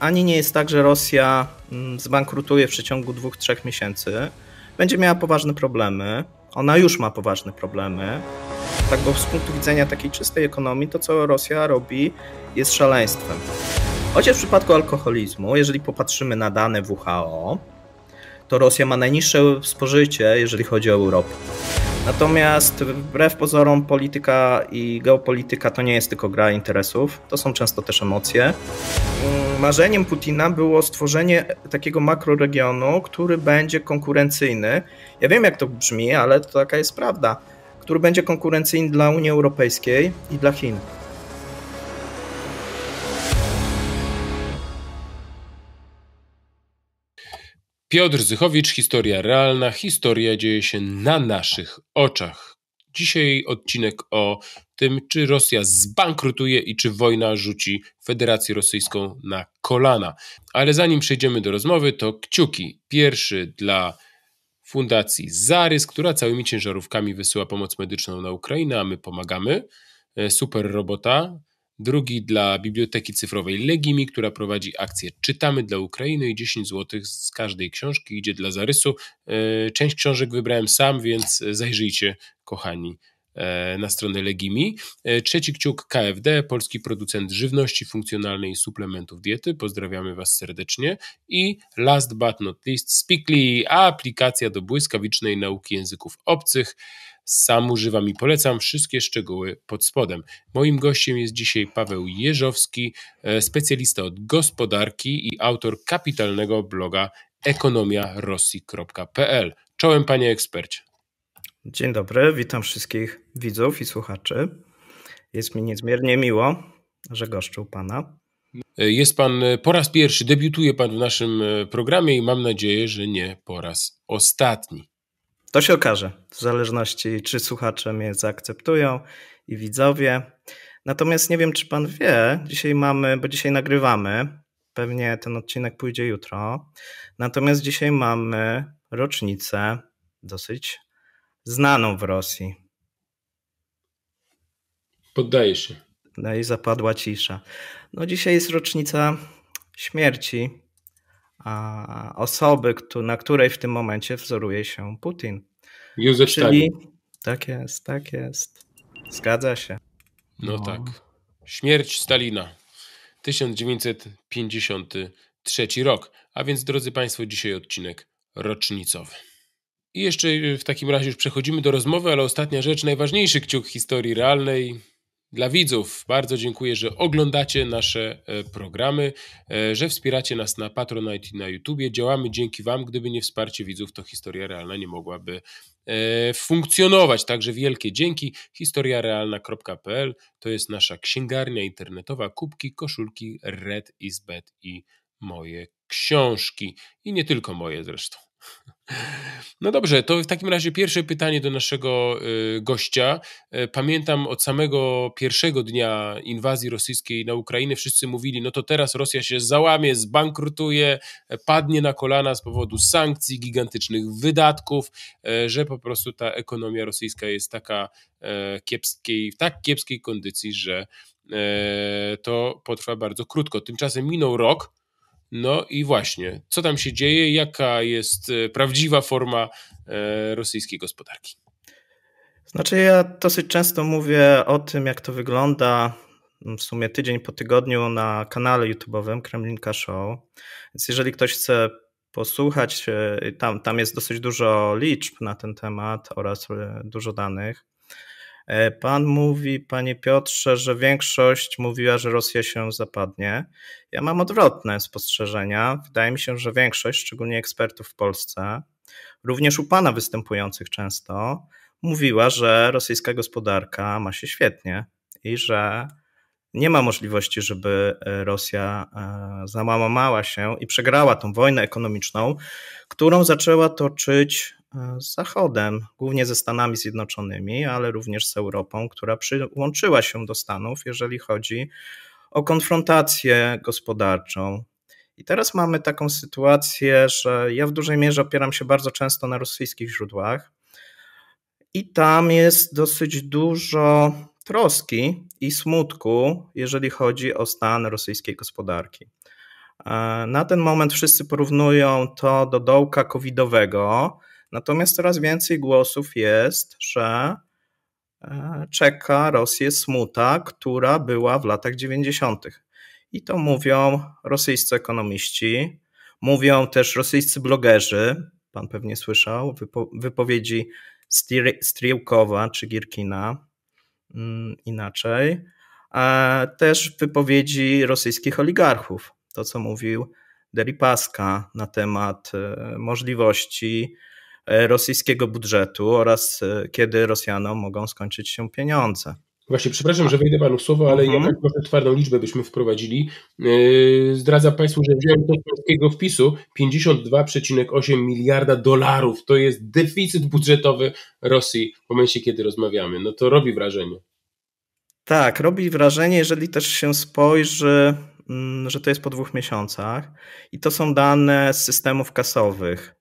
ani nie jest tak, że Rosja mm, zbankrutuje w przeciągu dwóch, trzech miesięcy. Będzie miała poważne problemy. Ona już ma poważne problemy. Tak, bo z punktu widzenia takiej czystej ekonomii, to co Rosja robi jest szaleństwem. Chociaż w przypadku alkoholizmu, jeżeli popatrzymy na dane WHO, to Rosja ma najniższe spożycie, jeżeli chodzi o Europę. Natomiast wbrew pozorom polityka i geopolityka to nie jest tylko gra interesów, to są często też emocje. Marzeniem Putina było stworzenie takiego makroregionu, który będzie konkurencyjny. Ja wiem jak to brzmi, ale to taka jest prawda, który będzie konkurencyjny dla Unii Europejskiej i dla Chin. Piotr Zychowicz, historia realna, historia dzieje się na naszych oczach. Dzisiaj odcinek o tym, czy Rosja zbankrutuje i czy wojna rzuci Federację Rosyjską na kolana. Ale zanim przejdziemy do rozmowy, to kciuki. Pierwszy dla Fundacji Zarys, która całymi ciężarówkami wysyła pomoc medyczną na Ukrainę, a my pomagamy. E, Super robota drugi dla Biblioteki Cyfrowej Legimi, która prowadzi akcję Czytamy dla Ukrainy i 10 zł z każdej książki idzie dla zarysu. E, część książek wybrałem sam, więc zajrzyjcie, kochani e, na stronę Legimi. E, trzeci kciuk KFD, polski producent żywności funkcjonalnej i suplementów diety. Pozdrawiamy Was serdecznie. I last but not least, Speakly, aplikacja do błyskawicznej nauki języków obcych. Sam używam i polecam wszystkie szczegóły pod spodem. Moim gościem jest dzisiaj Paweł Jeżowski, e, specjalista od gospodarki i autor kapitalnego bloga ekonomiarosji.pl. Czołem, panie ekspercie. Dzień dobry, witam wszystkich widzów i słuchaczy. Jest mi niezmiernie miło, że goszczył pana. E, jest pan e, po raz pierwszy, debiutuje pan w naszym programie i mam nadzieję, że nie po raz ostatni. To się okaże, w zależności czy słuchacze mnie zaakceptują i widzowie. Natomiast nie wiem, czy pan wie, dzisiaj mamy, bo dzisiaj nagrywamy, pewnie ten odcinek pójdzie jutro. Natomiast dzisiaj mamy rocznicę dosyć znaną w Rosji. Poddaję się. No i zapadła cisza. No dzisiaj jest rocznica śmierci osoby, na której w tym momencie wzoruje się Putin. Józef Czyli... Stalin. Tak jest, tak jest. Zgadza się. No, no tak. Śmierć Stalina. 1953 rok. A więc, drodzy Państwo, dzisiaj odcinek rocznicowy. I jeszcze w takim razie już przechodzimy do rozmowy, ale ostatnia rzecz, najważniejszy kciuk historii realnej, dla widzów bardzo dziękuję, że oglądacie nasze e, programy, e, że wspieracie nas na Patronite i na YouTubie. Działamy dzięki Wam. Gdyby nie wsparcie widzów, to historia realna nie mogłaby e, funkcjonować. Także wielkie dzięki. historiarealna.pl to jest nasza księgarnia internetowa, kubki, koszulki, Red is Bed i moje książki. I nie tylko moje zresztą. No dobrze, to w takim razie pierwsze pytanie do naszego y, gościa. E, pamiętam od samego pierwszego dnia inwazji rosyjskiej na Ukrainę wszyscy mówili, no to teraz Rosja się załamie, zbankrutuje, e, padnie na kolana z powodu sankcji, gigantycznych wydatków, e, że po prostu ta ekonomia rosyjska jest taka kiepskiej, w tak kiepskiej kondycji, że to potrwa bardzo krótko. Tymczasem minął rok no i właśnie, co tam się dzieje, jaka jest e, prawdziwa forma e, rosyjskiej gospodarki? Znaczy, ja dosyć często mówię o tym, jak to wygląda mm, w sumie tydzień po tygodniu na kanale YouTube'owym Kremlinka Show. Więc jeżeli ktoś chce posłuchać, e, tam, tam jest dosyć dużo liczb na ten temat oraz dużo danych. E, pan mówi, panie Piotrze, że większość mówiła, że Rosja się zapadnie. Ja mam odwrotne spostrzeżenia. Wydaje mi się, że większość, szczególnie ekspertów w Polsce, również u pana występujących często, mówiła, że rosyjska gospodarka ma się świetnie i że nie ma możliwości, żeby e, Rosja e, załamała się i przegrała tą wojnę ekonomiczną, którą zaczęła toczyć z Zachodem, głównie ze Stanami Zjednoczonymi, ale również z Europą, która przyłączyła się do Stanów, jeżeli chodzi o konfrontację gospodarczą. I teraz mamy taką sytuację, że ja w dużej mierze opieram się bardzo często na rosyjskich źródłach, i tam jest dosyć dużo troski i smutku, jeżeli chodzi o stan rosyjskiej gospodarki. E, na ten moment wszyscy porównują to do dołka covidowego, Natomiast coraz więcej głosów jest, że e, czeka Rosję smuta, która była w latach 90. I to mówią rosyjscy ekonomiści, mówią też rosyjscy blogerzy. Pan pewnie słyszał wypo wypowiedzi Striłkowa czy Gierkina, mm, inaczej. E, też wypowiedzi rosyjskich oligarchów, to co mówił Deripaska na temat e, możliwości E, rosyjskiego budżetu oraz e, kiedy Rosjanom mogą skończyć się pieniądze. Właśnie, przepraszam, że wejdę panu w słowo, ale mhm. jednak może twardą liczbę byśmy wprowadzili. E, Zdradzam państwu, że wziąłem to z polskiego wpisu 52,8 miliarda dolarów. To jest deficyt budżetowy Rosji w momencie, kiedy rozmawiamy. No to robi wrażenie. Tak, robi wrażenie, jeżeli też się spojrzy, mm, że to jest po dwóch miesiącach. I to są dane z systemów kasowych.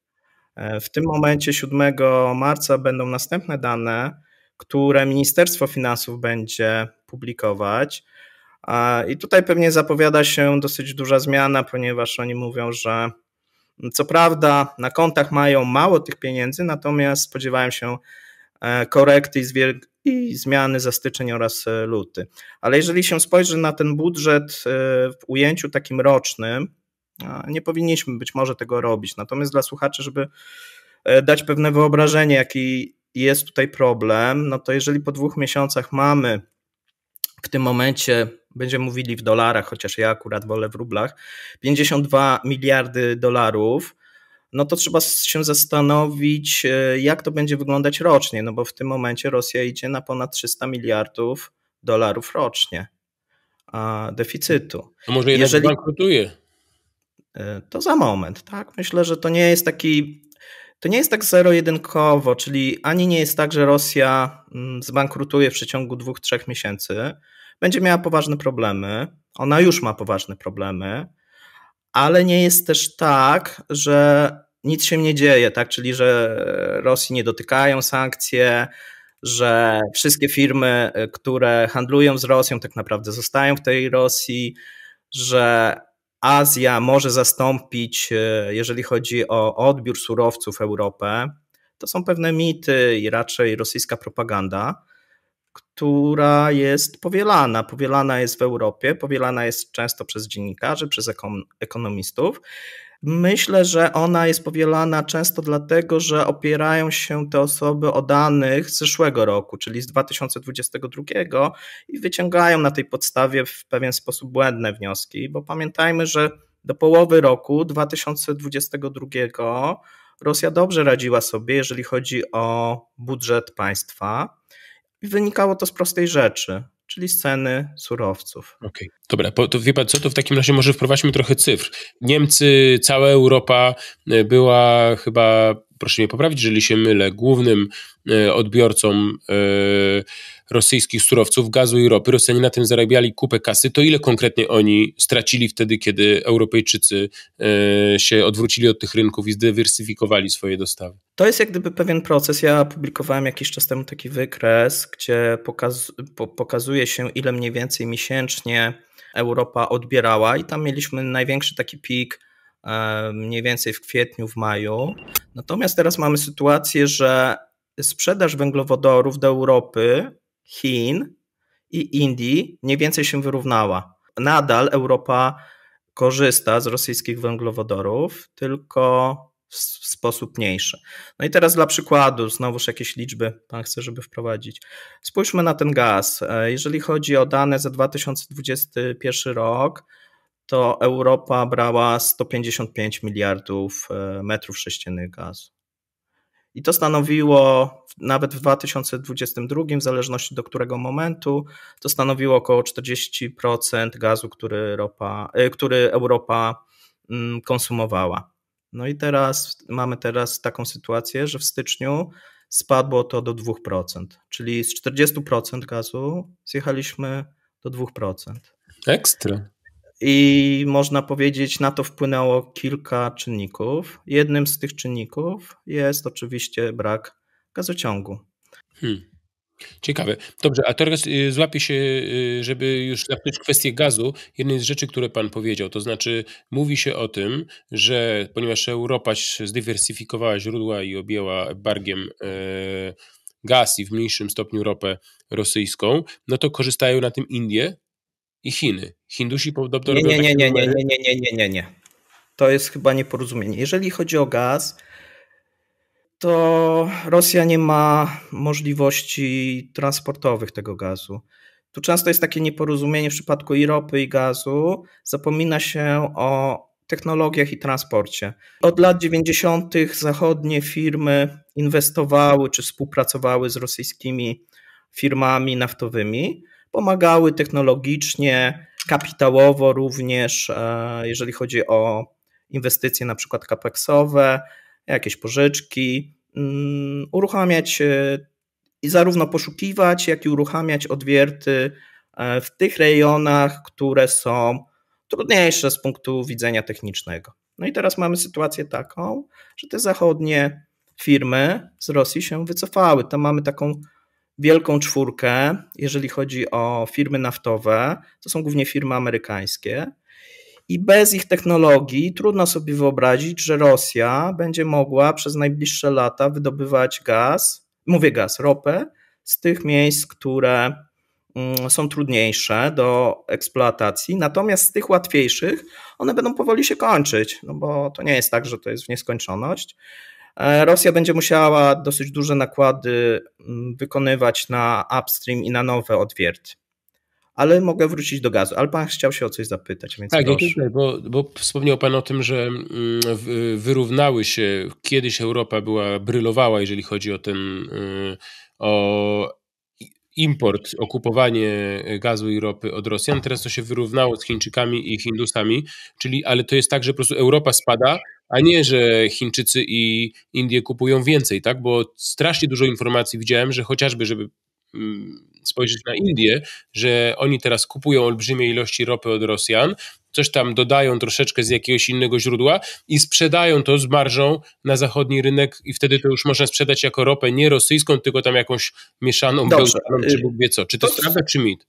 E, w tym momencie 7 marca będą następne dane, które Ministerstwo Finansów będzie publikować. I tutaj pewnie zapowiada się dosyć duża zmiana, ponieważ oni mówią, że mm, co prawda na kontach mają mało tych pieniędzy, natomiast spodziewają się e, korekty i zmiany za styczeń oraz e, luty. Ale jeżeli się spojrzy na ten budżet w ujęciu takim rocznym, nie powinniśmy być może tego robić. Natomiast dla słuchaczy, żeby e, dać pewne wyobrażenie, jaki jest tutaj problem, no to jeżeli po dwóch miesiącach mamy w tym momencie, będziemy mówili w dolarach, chociaż ja akurat wolę w rublach, 52 miliardy dolarów, no to trzeba się zastanowić, e, jak to będzie wyglądać rocznie, no bo w tym momencie Rosja idzie na ponad 300 miliardów dolarów rocznie deficytu. A może jednak Jeżeli... bankrutuje? E, to za moment, tak? Myślę, że to nie jest taki to nie jest tak zero-jedynkowo, czyli ani nie jest tak, że Rosja mm, zbankrutuje w przeciągu dwóch, trzech miesięcy, będzie miała poważne problemy, ona już ma poważne problemy, ale nie jest też tak, że nic się nie dzieje, tak? Czyli że Rosji nie dotykają sankcje, że wszystkie firmy, e, które handlują z Rosją, tak naprawdę zostają w tej Rosji, że Azja może zastąpić, e, jeżeli chodzi o odbiór surowców, Europę. To są pewne mity i raczej rosyjska propaganda, która jest powielana. Powielana jest w Europie, powielana jest często przez dziennikarzy, przez ekonomistów. Myślę, że ona jest powielana często dlatego, że opierają się te osoby o danych z zeszłego roku, czyli z 2022 i wyciągają na tej podstawie w pewien sposób błędne wnioski, bo pamiętajmy, że do połowy roku 2022 Rosja dobrze radziła sobie, jeżeli chodzi o budżet państwa. I wynikało to z prostej rzeczy czyli z ceny surowców. Okej, okay. dobra, to wie pan co, to w takim razie może wprowadźmy trochę cyfr. Niemcy, cała Europa e, była chyba proszę mnie poprawić, jeżeli się mylę, głównym e, odbiorcą e, rosyjskich surowców, gazu i ropy. Rosjanie na tym zarabiali kupę kasy. To ile konkretnie oni stracili wtedy, kiedy Europejczycy e, się odwrócili od tych rynków i zdywersyfikowali swoje dostawy? To jest jak gdyby pewien proces. Ja publikowałem jakiś czas temu taki wykres, gdzie pokaz pokazuje się, ile mniej więcej miesięcznie Europa odbierała, i tam mieliśmy największy taki pik E, mniej więcej w kwietniu, w maju. Natomiast teraz mamy sytuację, że sprzedaż węglowodorów do Europy, Chin i Indii mniej więcej się wyrównała. Nadal Europa korzysta z rosyjskich węglowodorów, tylko w sposób mniejszy. No i teraz dla przykładu, znowuż jakieś liczby pan chce, żeby wprowadzić. Spójrzmy na ten gaz. E, jeżeli chodzi o dane za 2021 rok, to Europa brała 155 miliardów e, metrów sześciennych gazu. I to stanowiło nawet w 2022, w zależności do którego momentu, to stanowiło około 40% gazu, który, e, który Europa mm, konsumowała. No i teraz mamy teraz taką sytuację, że w styczniu spadło to do 2%, czyli z 40% gazu zjechaliśmy do 2%. Ekstra. I można powiedzieć, na to wpłynęło kilka czynników. Jednym z tych czynników jest oczywiście brak gazociągu. Hmm. Ciekawe. Dobrze, a teraz y, złapię się, y, żeby już zapytać kwestię gazu. Jednej z rzeczy, które Pan powiedział, to znaczy mówi się o tym, że ponieważ Europa zdywersyfikowała źródła i objęła bargiem e, gaz i w mniejszym stopniu ropę rosyjską, no to korzystają na tym Indie, i Chiny. Hindusi podobno nie, nie, nie, nie, nie, nie, nie, nie, nie, nie. To jest chyba nieporozumienie. Jeżeli chodzi o gaz, to Rosja nie ma możliwości transportowych tego gazu. Tu często jest takie nieporozumienie w przypadku i ropy, i gazu. Zapomina się o technologiach i transporcie. Od lat 90. zachodnie firmy inwestowały czy współpracowały z rosyjskimi firmami naftowymi, pomagały technologicznie, kapitałowo również, e, jeżeli chodzi o inwestycje na przykład kapeksowe, jakieś pożyczki, mm, uruchamiać e, i zarówno poszukiwać, jak i uruchamiać odwierty e, w tych rejonach, które są trudniejsze z punktu widzenia technicznego. No i teraz mamy sytuację taką, że te zachodnie firmy z Rosji się wycofały. Tam mamy taką wielką czwórkę, jeżeli chodzi o firmy naftowe, to są głównie firmy amerykańskie. I bez ich technologii trudno sobie wyobrazić, że Rosja będzie mogła przez najbliższe lata wydobywać gaz, mówię gaz, ropę z tych miejsc, które mm, są trudniejsze do eksploatacji, natomiast z tych łatwiejszych one będą powoli się kończyć, no bo to nie jest tak, że to jest w nieskończoność. E, Rosja będzie musiała dosyć duże nakłady mm, wykonywać na upstream i na nowe odwiert. Ale mogę wrócić do gazu. Ale pan chciał się o coś zapytać. Więc tak, tutaj, bo, bo wspomniał pan o tym, że mm, wyrównały się, kiedyś Europa była, brylowała, jeżeli chodzi o ten, y, o import, okupowanie gazu i ropy od Rosjan. Teraz to się wyrównało z Chińczykami i Hindusami, czyli ale to jest tak, że po prostu Europa spada, a nie, że Chińczycy i Indie kupują więcej, tak? Bo strasznie dużo informacji widziałem, że chociażby, żeby mm, spojrzeć na Indię, że oni teraz kupują olbrzymie ilości ropy od Rosjan, coś tam dodają troszeczkę z jakiegoś innego źródła i sprzedają to z marżą na zachodni rynek i wtedy to już można sprzedać jako ropę nie rosyjską, tylko tam jakąś mieszaną, bełkaną, czy y, Bóg wie co. Czy to, to jest prawda, czy mit?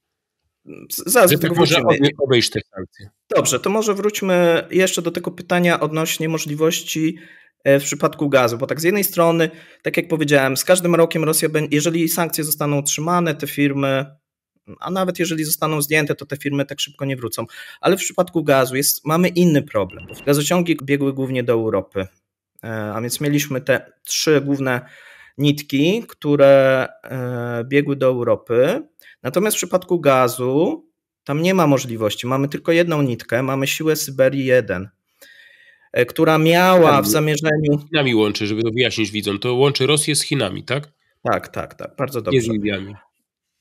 Zaraz do tego tak wrócimy. obejść te sankcje. Dobrze, to może wróćmy jeszcze do tego pytania odnośnie możliwości e, w przypadku gazu, bo tak z jednej strony, tak jak powiedziałem, z każdym rokiem Rosja, jeżeli sankcje zostaną utrzymane, te firmy, a nawet jeżeli zostaną zdjęte, to te firmy tak szybko nie wrócą. Ale w przypadku gazu jest, mamy inny problem. Gazociągi biegły głównie do Europy, e, a więc mieliśmy te trzy główne nitki, które e, biegły do Europy Natomiast w przypadku gazu tam nie ma możliwości. Mamy tylko jedną nitkę, mamy siłę Syberii 1, e, która miała w zamierzeniu. Z Chinami łączy, żeby to wyjaśnić widzom. To łączy Rosję z Chinami, tak? Tak, tak, tak. Bardzo dobrze. Nie z Indiami.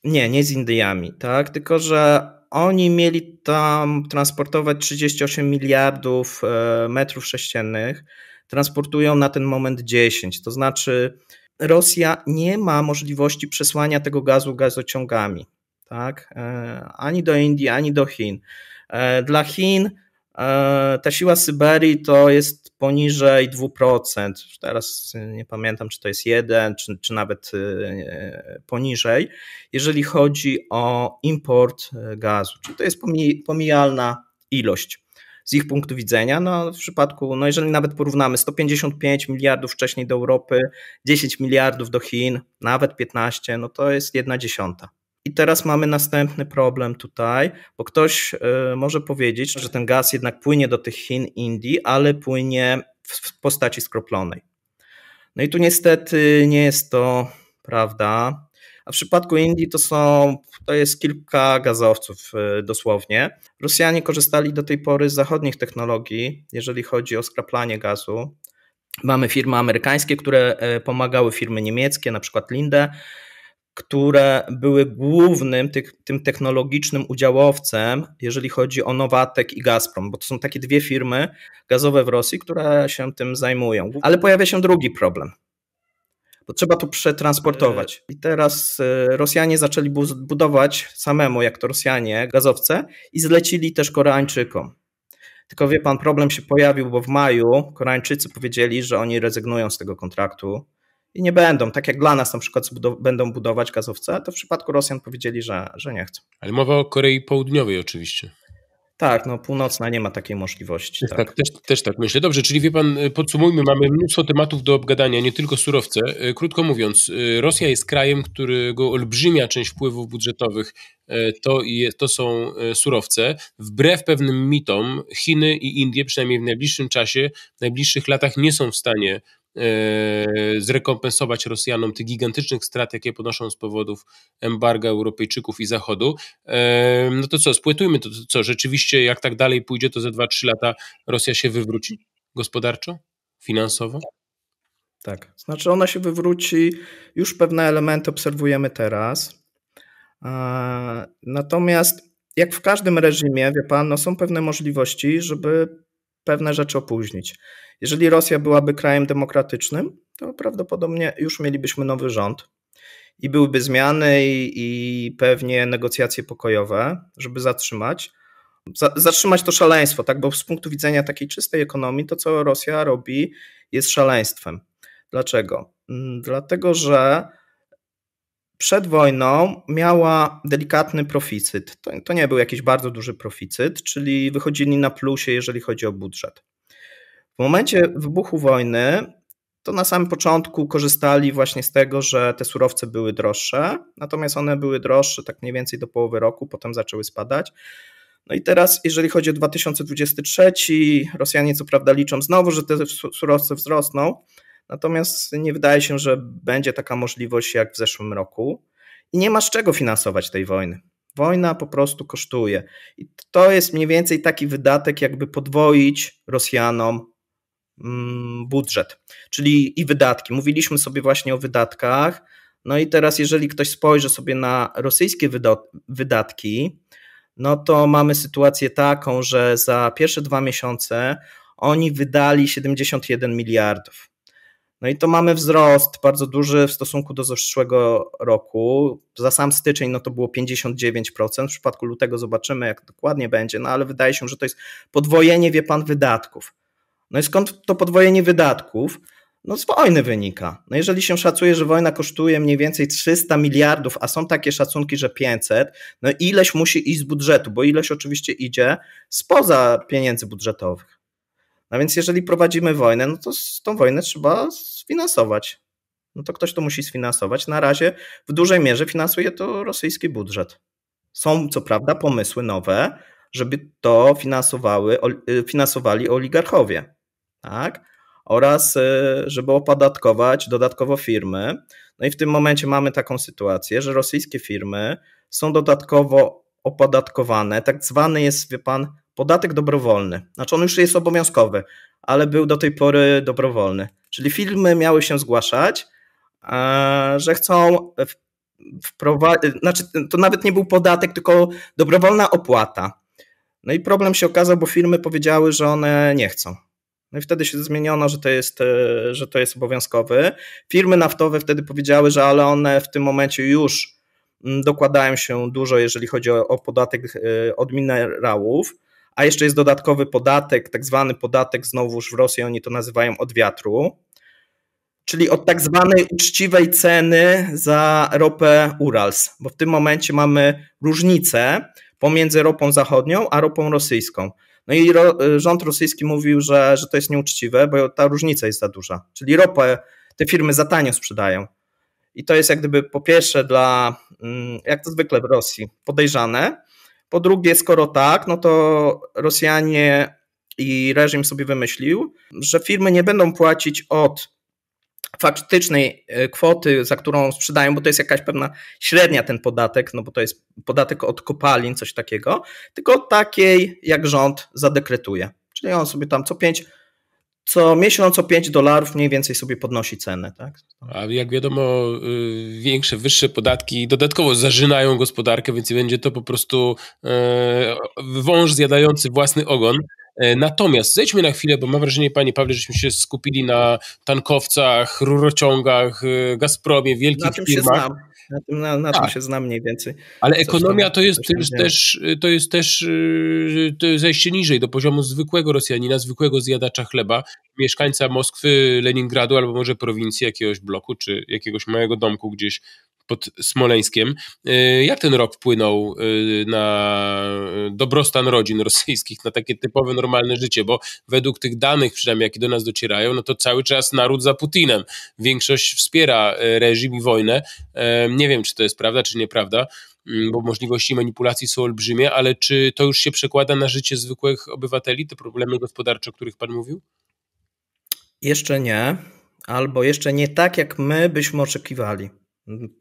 Nie, nie z Indiami, tak. Tylko, że oni mieli tam transportować 38 miliardów e, metrów sześciennych transportują na ten moment 10. To znaczy, Rosja nie ma możliwości przesłania tego gazu gazociągami, tak? E, ani do Indii, ani do Chin. E, dla Chin e, ta siła Syberii to jest poniżej 2%. Teraz nie pamiętam, czy to jest 1, czy, czy nawet poniżej, jeżeli chodzi o import gazu. Czyli to jest pomijalna ilość z ich punktu widzenia. No, w przypadku, no jeżeli nawet porównamy 155 miliardów wcześniej do Europy, 10 miliardów do Chin, nawet 15, no to jest jedna dziesiąta. I teraz mamy następny problem tutaj, bo ktoś y, może powiedzieć, że ten gaz jednak płynie do tych Chin, Indii, ale płynie w postaci skroplonej. No i tu niestety nie jest to prawda a w przypadku Indii to są, to jest kilka gazowców y, dosłownie. Rosjanie korzystali do tej pory z zachodnich technologii, jeżeli chodzi o skraplanie gazu. Mamy firmy amerykańskie, które e, pomagały firmy niemieckie, na przykład Linde, które były głównym tym technologicznym udziałowcem, jeżeli chodzi o Nowatek i Gazprom, bo to są takie dwie firmy gazowe w Rosji, które się tym zajmują. Ale pojawia się drugi problem to trzeba to przetransportować. E, I teraz e, Rosjanie zaczęli budować samemu, jak to Rosjanie, gazowce i zlecili też Koreańczykom. Tylko wie pan, problem się pojawił, bo w maju Koreańczycy powiedzieli, że oni rezygnują z tego kontraktu i nie będą. Tak jak dla nas na przykład będą budować gazowce, to w przypadku Rosjan powiedzieli, że, że nie chcą. Ale mowa o Korei Południowej oczywiście. Tak, no północna nie ma takiej możliwości. Tak, tak. Też, też tak myślę. Dobrze, czyli wie pan, y, podsumujmy, mamy mnóstwo tematów do obgadania, nie tylko surowce. Y, krótko mówiąc, y, Rosja jest krajem, którego olbrzymia część wpływów budżetowych to, to są surowce. Wbrew pewnym mitom, Chiny i Indie, przynajmniej w najbliższym czasie, w najbliższych latach nie są w stanie E, zrekompensować Rosjanom tych gigantycznych strat, jakie ponoszą z powodów embarga Europejczyków i Zachodu. E, no to co, spłytujmy to, to co, rzeczywiście jak tak dalej pójdzie, to za 2-3 lata Rosja się wywróci gospodarczo, finansowo? Tak. tak, znaczy ona się wywróci, już pewne elementy obserwujemy teraz. E, natomiast jak w każdym reżimie, wie pan, no są pewne możliwości, żeby pewne rzeczy opóźnić. Jeżeli Rosja byłaby krajem demokratycznym, to prawdopodobnie już mielibyśmy nowy rząd i byłyby zmiany i, i pewnie negocjacje pokojowe, żeby zatrzymać. zatrzymać to szaleństwo, tak? Bo z punktu widzenia takiej czystej ekonomii, to co Rosja robi jest szaleństwem. Dlaczego? Mm, dlatego, że przed wojną miała delikatny proficyt. To, to nie był jakiś bardzo duży proficyt, czyli wychodzili na plusie, jeżeli chodzi o budżet. W momencie wybuchu wojny to na samym początku korzystali właśnie z tego, że te surowce były droższe, natomiast one były droższe tak mniej więcej do połowy roku, potem zaczęły spadać. No i teraz, jeżeli chodzi o 2023, Rosjanie co prawda liczą znowu, że te surowce wzrosną, Natomiast nie wydaje się, że będzie taka możliwość jak w zeszłym roku. I nie ma z czego finansować tej wojny. Wojna po prostu kosztuje. I to jest mniej więcej taki wydatek, jakby podwoić Rosjanom mm, budżet, czyli i wydatki. Mówiliśmy sobie właśnie o wydatkach. No i teraz, jeżeli ktoś spojrzy sobie na rosyjskie wydatki, no to mamy sytuację taką, że za pierwsze dwa miesiące oni wydali 71 miliardów. No i to mamy wzrost bardzo duży w stosunku do zeszłego roku. Za sam styczeń no to było 59%, w przypadku lutego zobaczymy jak dokładnie będzie, no ale wydaje się, że to jest podwojenie, wie pan, wydatków. No i skąd to podwojenie wydatków? No z wojny wynika. No jeżeli się szacuje, że wojna kosztuje mniej więcej 300 miliardów, a są takie szacunki, że 500, no ileś musi iść z budżetu, bo ileś oczywiście idzie spoza pieniędzy budżetowych. No więc jeżeli prowadzimy wojnę, no to tą wojnę trzeba sfinansować. No to ktoś to musi sfinansować. Na razie w dużej mierze finansuje to rosyjski budżet. Są co prawda pomysły nowe, żeby to finansowały, y, finansowali oligarchowie, tak? Oraz y, żeby opodatkować dodatkowo firmy. No i w tym momencie mamy taką sytuację, że rosyjskie firmy są dodatkowo opodatkowane. Tak zwany jest, wie pan, Podatek dobrowolny. Znaczy on już jest obowiązkowy, ale był do tej pory dobrowolny. Czyli firmy miały się zgłaszać, że chcą wprowadzić, znaczy to nawet nie był podatek, tylko dobrowolna opłata. No i problem się okazał, bo firmy powiedziały, że one nie chcą. No i wtedy się zmieniono, że to jest, że to jest obowiązkowy. Firmy naftowe wtedy powiedziały, że ale one w tym momencie już mm, dokładają się dużo, jeżeli chodzi o, o podatek y, od minerałów a jeszcze jest dodatkowy podatek, tak zwany podatek, znowuż w Rosji oni to nazywają od wiatru, czyli od tak zwanej uczciwej ceny za ropę Urals, bo w tym momencie mamy różnicę pomiędzy ropą zachodnią a ropą rosyjską. No i ro, rząd rosyjski mówił, że, że to jest nieuczciwe, bo ta różnica jest za duża. Czyli ropę te firmy za tanio sprzedają. I to jest jak gdyby po pierwsze dla, mm, jak to zwykle w Rosji, podejrzane, po drugie, skoro tak, no to Rosjanie i reżim sobie wymyślił, że firmy nie będą płacić od faktycznej e, kwoty, za którą sprzedają, bo to jest jakaś pewna średnia ten podatek, no bo to jest podatek od kopalin, coś takiego, tylko takiej, jak rząd zadekretuje. Czyli on sobie tam co 5 co miesiąc o 5 dolarów mniej więcej sobie podnosi cenę. Tak? A jak wiadomo, y, większe, wyższe podatki dodatkowo zażynają gospodarkę, więc będzie to po prostu e, wąż zjadający własny ogon. E, natomiast zejdźmy na chwilę, bo mam wrażenie, Panie Pawle, żeśmy się skupili na tankowcach, rurociągach, y, Gazpromie, wielkich na czym firmach. Się znam. Na tym, na, na tak. tym się znam mniej więcej. Ale ekonomia to, jest też, też, to jest też y, to jest zejście niżej do poziomu zwykłego Rosjanina, zwykłego zjadacza chleba, mieszkańca Moskwy, Leningradu albo może prowincji jakiegoś bloku czy jakiegoś małego domku gdzieś pod Smoleńskiem. E, jak ten rok wpłynął e, na dobrostan rodzin rosyjskich, na takie typowe, normalne życie? Bo według tych danych, przynajmniej jakie do nas docierają, no to cały czas naród za Putinem. Większość wspiera e, reżim i wojnę. Nie wiem, czy to jest prawda, czy nieprawda mm, bo możliwości manipulacji są olbrzymie, ale czy to już się przekłada na życie zwykłych obywateli, te problemy gospodarcze, o których Pan mówił? Jeszcze nie, albo jeszcze nie tak, jak my byśmy oczekiwali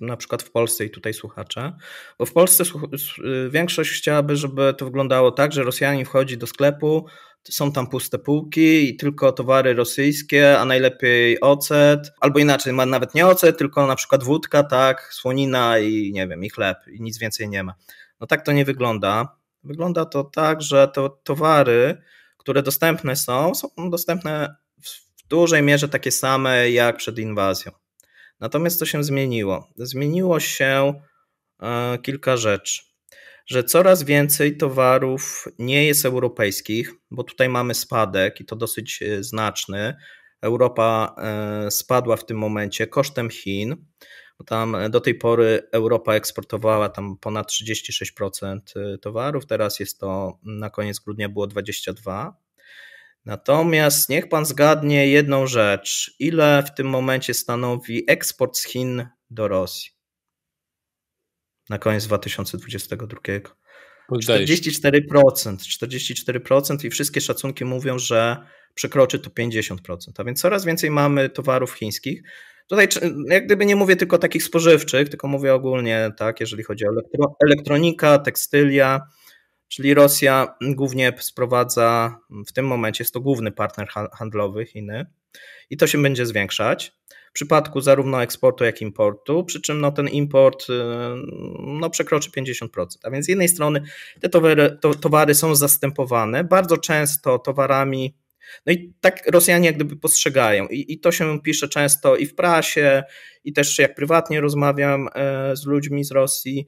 na przykład w Polsce i tutaj słuchacze, bo w Polsce y, większość chciałaby, żeby to wyglądało tak, że Rosjanin wchodzi do sklepu, są tam puste półki i tylko towary rosyjskie, a najlepiej ocet, albo inaczej, ma nawet nie ocet, tylko na przykład wódka, tak, słonina i nie wiem, i chleb i nic więcej nie ma. No tak to nie wygląda. Wygląda to tak, że te towary, które dostępne są, są dostępne w dużej mierze takie same jak przed inwazją. Natomiast co się zmieniło? Zmieniło się e, kilka rzeczy. Że coraz więcej towarów nie jest europejskich, bo tutaj mamy spadek i to dosyć e, znaczny. Europa e, spadła w tym momencie kosztem Chin, bo tam do tej pory Europa eksportowała tam ponad 36% towarów, teraz jest to na koniec grudnia było 22%. Natomiast niech pan zgadnie jedną rzecz. Ile w tym momencie stanowi eksport z Chin do Rosji? Na koniec 2022. 44%, 44% i wszystkie szacunki mówią, że przekroczy to 50%, a więc coraz więcej mamy towarów chińskich. Tutaj jak gdyby nie mówię tylko takich spożywczych, tylko mówię ogólnie, tak, jeżeli chodzi o elektronikę, tekstylia, Czyli Rosja głównie sprowadza, w tym momencie jest to główny partner handlowy Chiny i to się będzie zwiększać w przypadku zarówno eksportu, jak i importu, przy czym no, ten import y, no, przekroczy 50%. A więc z jednej strony te towary, to, towary są zastępowane bardzo często towarami no i tak Rosjanie jak gdyby postrzegają I, i to się pisze często i w prasie, i też jak prywatnie rozmawiam y, z ludźmi z Rosji,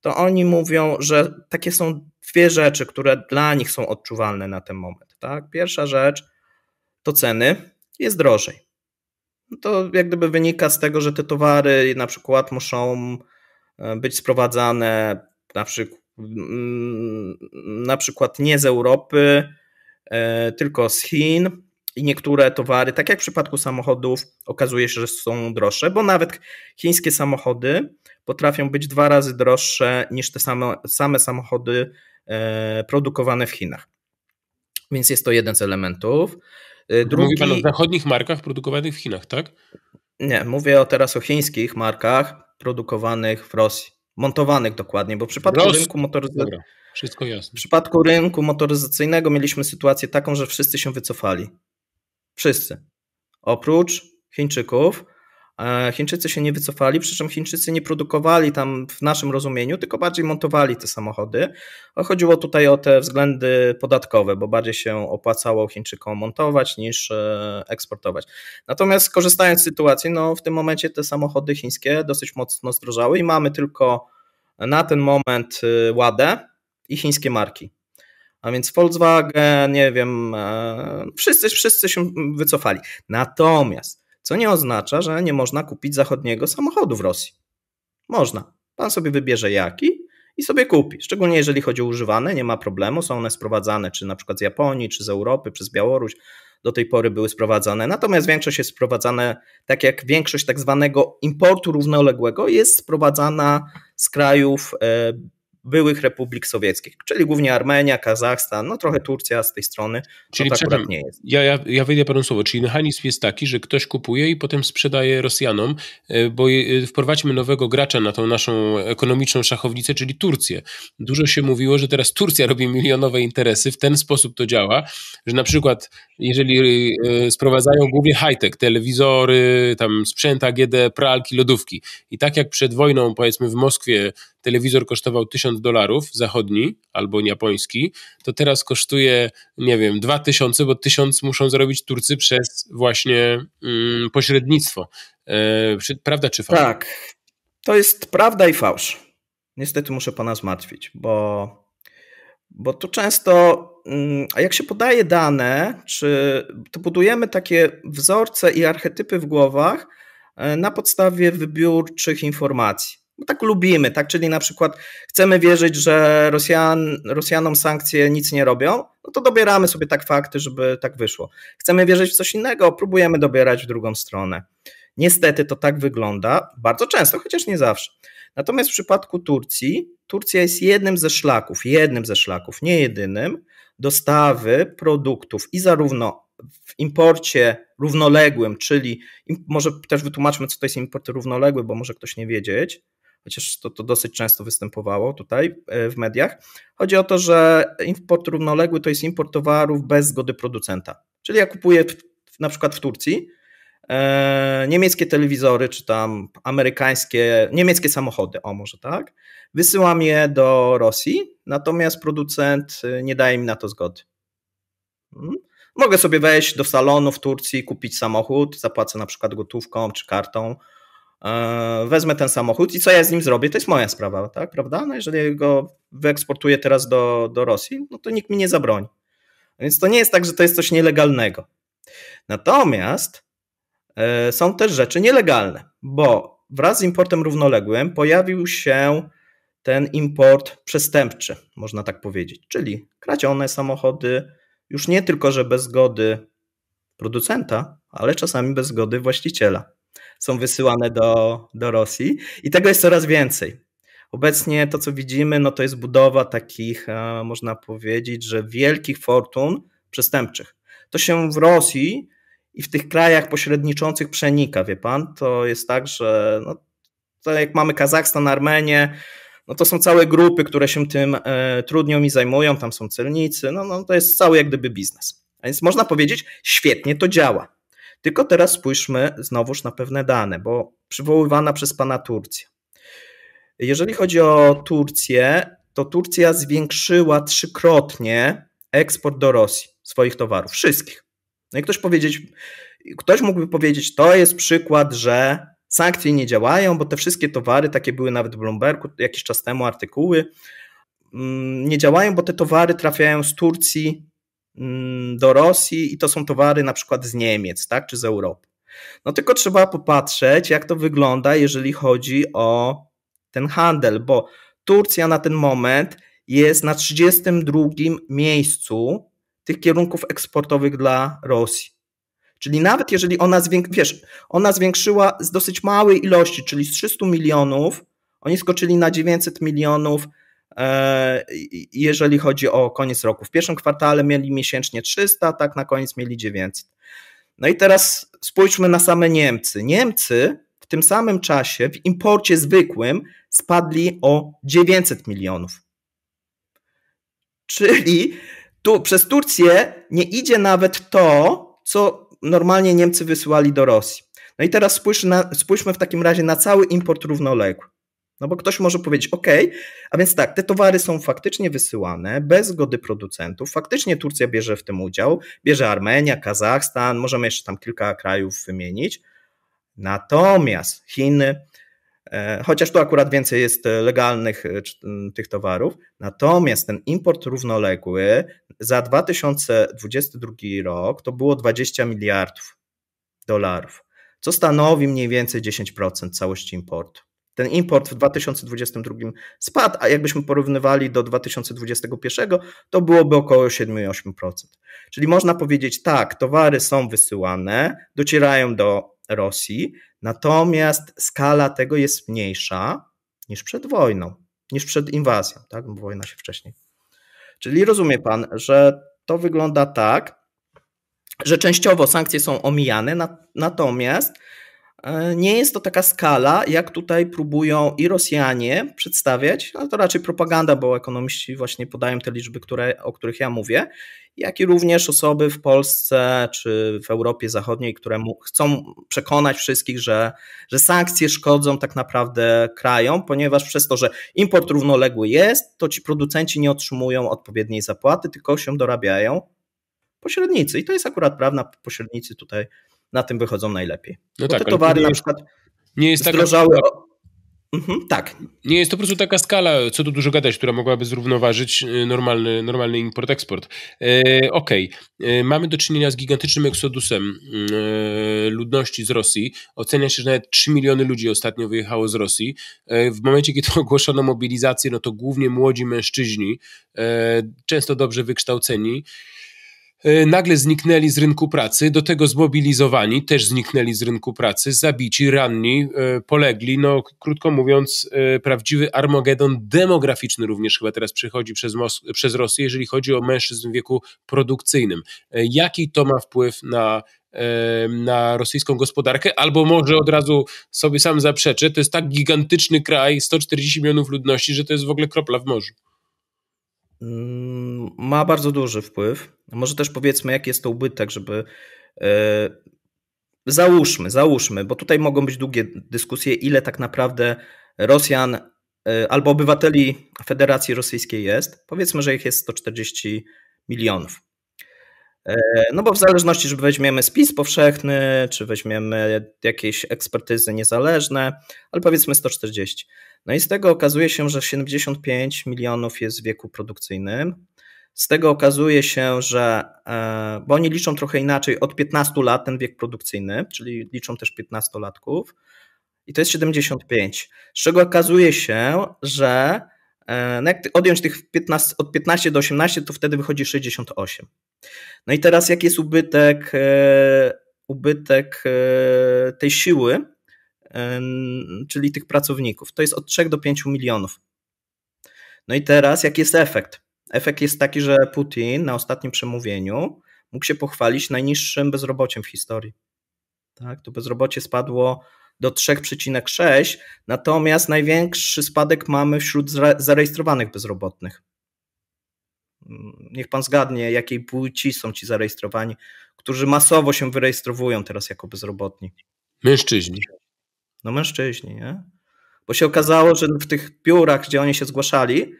to oni mówią, że takie są dwie rzeczy, które dla nich są odczuwalne na ten moment. Tak? Pierwsza rzecz to ceny, jest drożej. No to jak gdyby wynika z tego, że te towary na przykład muszą e, być sprowadzane na, mm, na przykład nie z Europy, e, tylko z Chin, i niektóre towary, tak jak w przypadku samochodów, okazuje się, że są droższe, bo nawet chińskie samochody potrafią być dwa razy droższe niż te same, same samochody e, produkowane w Chinach. Więc jest to jeden z elementów. E, drugi... Mówi Pan o zachodnich markach produkowanych w Chinach, tak? Nie, mówię teraz o chińskich markach produkowanych w Rosji, montowanych dokładnie, bo w przypadku Ros... rynku motoryzacyjnego. Wszystko jasne. W przypadku rynku motoryzacyjnego mieliśmy sytuację taką, że wszyscy się wycofali. Wszyscy. Oprócz Chińczyków, E, Chińczycy się nie wycofali, przy czym Chińczycy nie produkowali tam w naszym rozumieniu, tylko bardziej montowali te samochody. E, chodziło tutaj o te względy podatkowe, bo bardziej się opłacało Chińczykom montować niż e, eksportować. Natomiast korzystając z sytuacji, no w tym momencie te samochody chińskie dosyć mocno zdrożały i mamy tylko na ten moment Ładę i chińskie marki. A więc Volkswagen, nie wiem, wszyscy, wszyscy się wycofali. Natomiast co nie oznacza, że nie można kupić zachodniego samochodu w Rosji. Można. Pan sobie wybierze jaki i sobie kupi. Szczególnie jeżeli chodzi o używane, nie ma problemu. Są one sprowadzane czy na przykład z Japonii, czy z Europy, przez Białoruś. Do tej pory były sprowadzane. Natomiast większość jest sprowadzane, tak jak większość tak zwanego importu równoległego, jest sprowadzana z krajów e, byłych republik sowieckich, czyli głównie Armenia, Kazachstan, no trochę Turcja z tej strony. Czyli to tak nie jest. Ja, ja, ja wyjdę panu słowo, czyli mechanizm jest taki, że ktoś kupuje i potem sprzedaje Rosjanom, e, bo e, wprowadźmy nowego gracza na tą naszą ekonomiczną szachownicę, czyli Turcję. Dużo się mówiło, że teraz Turcja robi milionowe interesy, w ten sposób to działa, że na przykład jeżeli e, sprowadzają głównie high-tech, telewizory, tam sprzęt AGD, pralki, lodówki i tak jak przed wojną powiedzmy w Moskwie telewizor kosztował 1000 dolarów zachodni albo japoński, to teraz kosztuje, nie wiem, 2000, bo 1000 muszą zarobić Turcy przez właśnie mm, pośrednictwo. E, prawda czy fałsz? Tak, to jest prawda i fałsz. Niestety muszę pana zmartwić, bo, bo to często mm, a jak się podaje dane, czy to budujemy takie wzorce i archetypy w głowach e, na podstawie wybiórczych informacji bo no tak lubimy, tak? Czyli na przykład chcemy wierzyć, że Rosjan, Rosjanom sankcje nic nie robią, no to dobieramy sobie tak fakty, żeby tak wyszło. Chcemy wierzyć w coś innego, próbujemy dobierać w drugą stronę. Niestety to tak wygląda bardzo często, chociaż nie zawsze. Natomiast w przypadku Turcji, Turcja jest jednym ze szlaków, jednym ze szlaków, nie jedynym, dostawy produktów i zarówno w imporcie równoległym, czyli może też wytłumaczmy, co to jest import równoległy, bo może ktoś nie wiedzieć chociaż to, to dosyć często występowało tutaj e, w mediach. Chodzi o to, że import równoległy to jest import towarów bez zgody producenta. Czyli ja kupuję na przykład w Turcji e, niemieckie telewizory, czy tam amerykańskie, niemieckie samochody, o może tak, wysyłam je do Rosji, natomiast producent e, nie daje mi na to zgody. Hmm? Mogę sobie wejść do salonu w Turcji, kupić samochód, zapłacę na przykład gotówką czy kartą, E, wezmę ten samochód i co ja z nim zrobię, to jest moja sprawa, tak, prawda? No jeżeli go wyeksportuję teraz do, do Rosji, no to nikt mi nie zabroni. Więc to nie jest tak, że to jest coś nielegalnego. Natomiast e, są też rzeczy nielegalne, bo wraz z importem równoległym pojawił się ten import przestępczy, można tak powiedzieć, czyli kradzione samochody, już nie tylko, że bez zgody producenta, ale czasami bez zgody właściciela są wysyłane do, do Rosji i tego jest coraz więcej. Obecnie to, co widzimy, no to jest budowa takich, e, można powiedzieć, że wielkich fortun przestępczych. To się w Rosji i w tych krajach pośredniczących przenika, wie pan? To jest tak, że no, to jak mamy Kazachstan, Armenię, no to są całe grupy, które się tym e, trudnią i zajmują, tam są celnicy, no, no to jest cały jak gdyby biznes. A więc można powiedzieć, świetnie to działa. Tylko teraz spójrzmy znowuż na pewne dane, bo przywoływana przez pana Turcja. Jeżeli chodzi o Turcję, to Turcja zwiększyła trzykrotnie eksport do Rosji swoich towarów, wszystkich. No i ktoś, powiedzieć, ktoś mógłby powiedzieć, to jest przykład, że sankcje nie działają, bo te wszystkie towary, takie były nawet w Bloombergu jakiś czas temu artykuły, mm, nie działają, bo te towary trafiają z Turcji Mm, do Rosji i to są towary na przykład z Niemiec, tak, czy z Europy. No tylko trzeba popatrzeć, jak to wygląda, jeżeli chodzi o ten handel, bo Turcja na ten moment jest na 32 miejscu tych kierunków eksportowych dla Rosji. Czyli nawet jeżeli ona, zwięk- wiesz, ona zwiększyła z dosyć małej ilości, czyli z 300 milionów, oni skoczyli na 900 milionów E, jeżeli chodzi o koniec roku. W pierwszym kwartale mieli miesięcznie 300, tak na koniec mieli 900. No i teraz spójrzmy na same Niemcy. Niemcy w tym samym czasie w imporcie zwykłym spadli o 900 milionów. Czyli tu przez Turcję nie idzie nawet to, co normalnie Niemcy wysyłali do Rosji. No i teraz spójrzmy, na, spójrzmy w takim razie na cały import równoległy. No bo ktoś może powiedzieć, OK, a więc tak, te towary są faktycznie wysyłane bez zgody producentów, faktycznie Turcja bierze w tym udział, bierze Armenia, Kazachstan, możemy jeszcze tam kilka krajów wymienić. Natomiast Chiny, e, chociaż tu akurat więcej jest legalnych e, tych towarów, natomiast ten import równoległy za 2022 rok to było 20 miliardów dolarów, co stanowi mniej więcej 10% całości importu. Ten import w 2022 spadł, a jakbyśmy porównywali do 2021, to byłoby około 7-8%. Czyli można powiedzieć tak, towary są wysyłane, docierają do Rosji, natomiast skala tego jest mniejsza niż przed wojną, niż przed inwazją, tak? bo wojna się wcześniej. Czyli rozumie pan, że to wygląda tak, że częściowo sankcje są omijane, natomiast E, nie jest to taka skala, jak tutaj próbują i Rosjanie przedstawiać, ale to raczej propaganda, bo ekonomiści właśnie podają te liczby, które, o których ja mówię, jak i również osoby w Polsce czy w Europie Zachodniej, które chcą przekonać wszystkich, że, że sankcje szkodzą tak naprawdę krajom, ponieważ przez to, że import równoległy jest, to ci producenci nie otrzymują odpowiedniej zapłaty, tylko się dorabiają pośrednicy. I to jest akurat prawda, pośrednicy tutaj na tym wychodzą najlepiej. No Bo tak, te towary na przykład nie jest zdrożały... Taka... Mhm, tak. Nie jest to po prostu taka skala, co tu dużo gadać, która mogłaby zrównoważyć y, normalny, normalny import-eksport. E, y, Okej, okay. mamy do czynienia z gigantycznym eksodusem e, ludności z Rosji. Ocenia się, że nawet 3 miliony ludzi ostatnio wyjechało z Rosji. E, w momencie, kiedy ogłoszono mobilizację, no to głównie młodzi mężczyźni, często dobrze wykształceni. E, nagle zniknęli z rynku pracy, do tego zmobilizowani też zniknęli z rynku pracy, zabici, ranni, e, polegli. No, krótko mówiąc, e, prawdziwy Armagedon demograficzny również chyba teraz przychodzi przez, Mos przez Rosję, jeżeli chodzi o mężczyzn w wieku produkcyjnym. Jaki to ma wpływ na na rosyjską gospodarkę, albo może od razu sobie sam zaprzeczę, to jest tak gigantyczny kraj, 140 milionów ludności, że to jest w ogóle kropla w morzu. Mm, ma bardzo duży wpływ. Może też powiedzmy, jaki jest to ubytek, żeby e, załóżmy, załóżmy, bo tutaj mogą być długie dyskusje, ile tak naprawdę Rosjan e, albo obywateli Federacji Rosyjskiej jest. Powiedzmy, że ich jest 140 milionów. E, no bo w zależności, czy weźmiemy spis powszechny, czy weźmiemy jakieś ekspertyzy niezależne, ale powiedzmy 140. No i z tego okazuje się, że 75 milionów jest w wieku produkcyjnym. Z tego okazuje się, że, e, bo oni liczą trochę inaczej, od 15 lat ten wiek produkcyjny, czyli liczą też 15-latków i to jest 75. Z czego okazuje się, że e, no jak odjąć tych 15, od 15 do 18, to wtedy wychodzi 68. No i teraz jaki jest ubytek, e, ubytek tej siły czyli tych pracowników. To jest od 3 do 5 milionów. No i teraz jaki jest efekt? Efekt jest taki, że Putin na ostatnim przemówieniu mógł się pochwalić najniższym bezrobociem w historii. Tak, to bezrobocie spadło do 3,6, natomiast największy spadek mamy wśród zarejestrowanych bezrobotnych. Niech pan zgadnie, jakiej płci są ci zarejestrowani, którzy masowo się wyrejestrowują teraz jako bezrobotni. Mężczyźni. No mężczyźni, nie? Bo się okazało, że w tych biurach, gdzie oni się zgłaszali,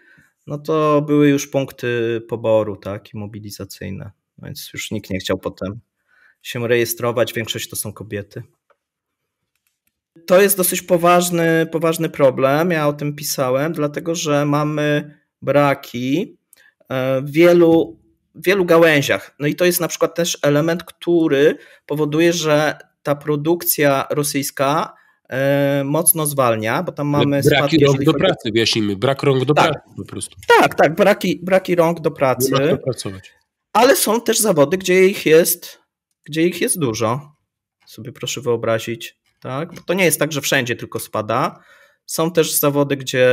no to były już punkty poboru, tak, i mobilizacyjne. Więc już nikt nie chciał potem się rejestrować, większość to są kobiety. To jest dosyć poważny, poważny problem. Ja o tym pisałem, dlatego że mamy braki e, w wielu, w wielu gałęziach. No i to jest na przykład też element, który powoduje, że ta produkcja rosyjska E, mocno zwalnia, bo tam mamy... Braki spadki, rąk do chodzi... pracy, wyjaśnijmy. Brak rąk do tak, pracy po prostu. Tak, tak, braki, braki rąk do pracy. Nie Ale są też zawody, gdzie ich jest, gdzie ich jest dużo. Sobie proszę wyobrazić. Tak? Bo to nie jest tak, że wszędzie tylko spada. Są też zawody, gdzie,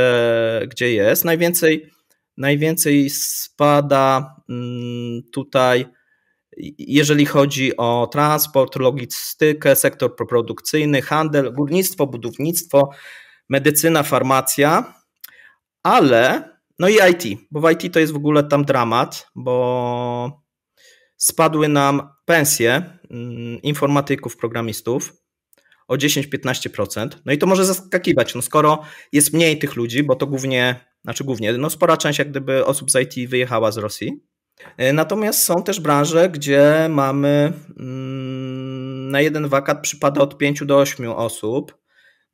gdzie jest. Najwięcej, najwięcej spada mm, tutaj jeżeli chodzi o transport, logistykę, sektor produkcyjny, handel, górnictwo, budownictwo, medycyna, farmacja, ale no i IT, bo w IT to jest w ogóle tam dramat, bo spadły nam pensje mm, informatyków, programistów o 10-15%. No i to może zaskakiwać, no skoro jest mniej tych ludzi, bo to głównie, znaczy głównie, no spora część jak gdyby osób z IT wyjechała z Rosji, E, natomiast są też branże, gdzie mamy mm, na jeden wakat przypada od 5 do 8 osób.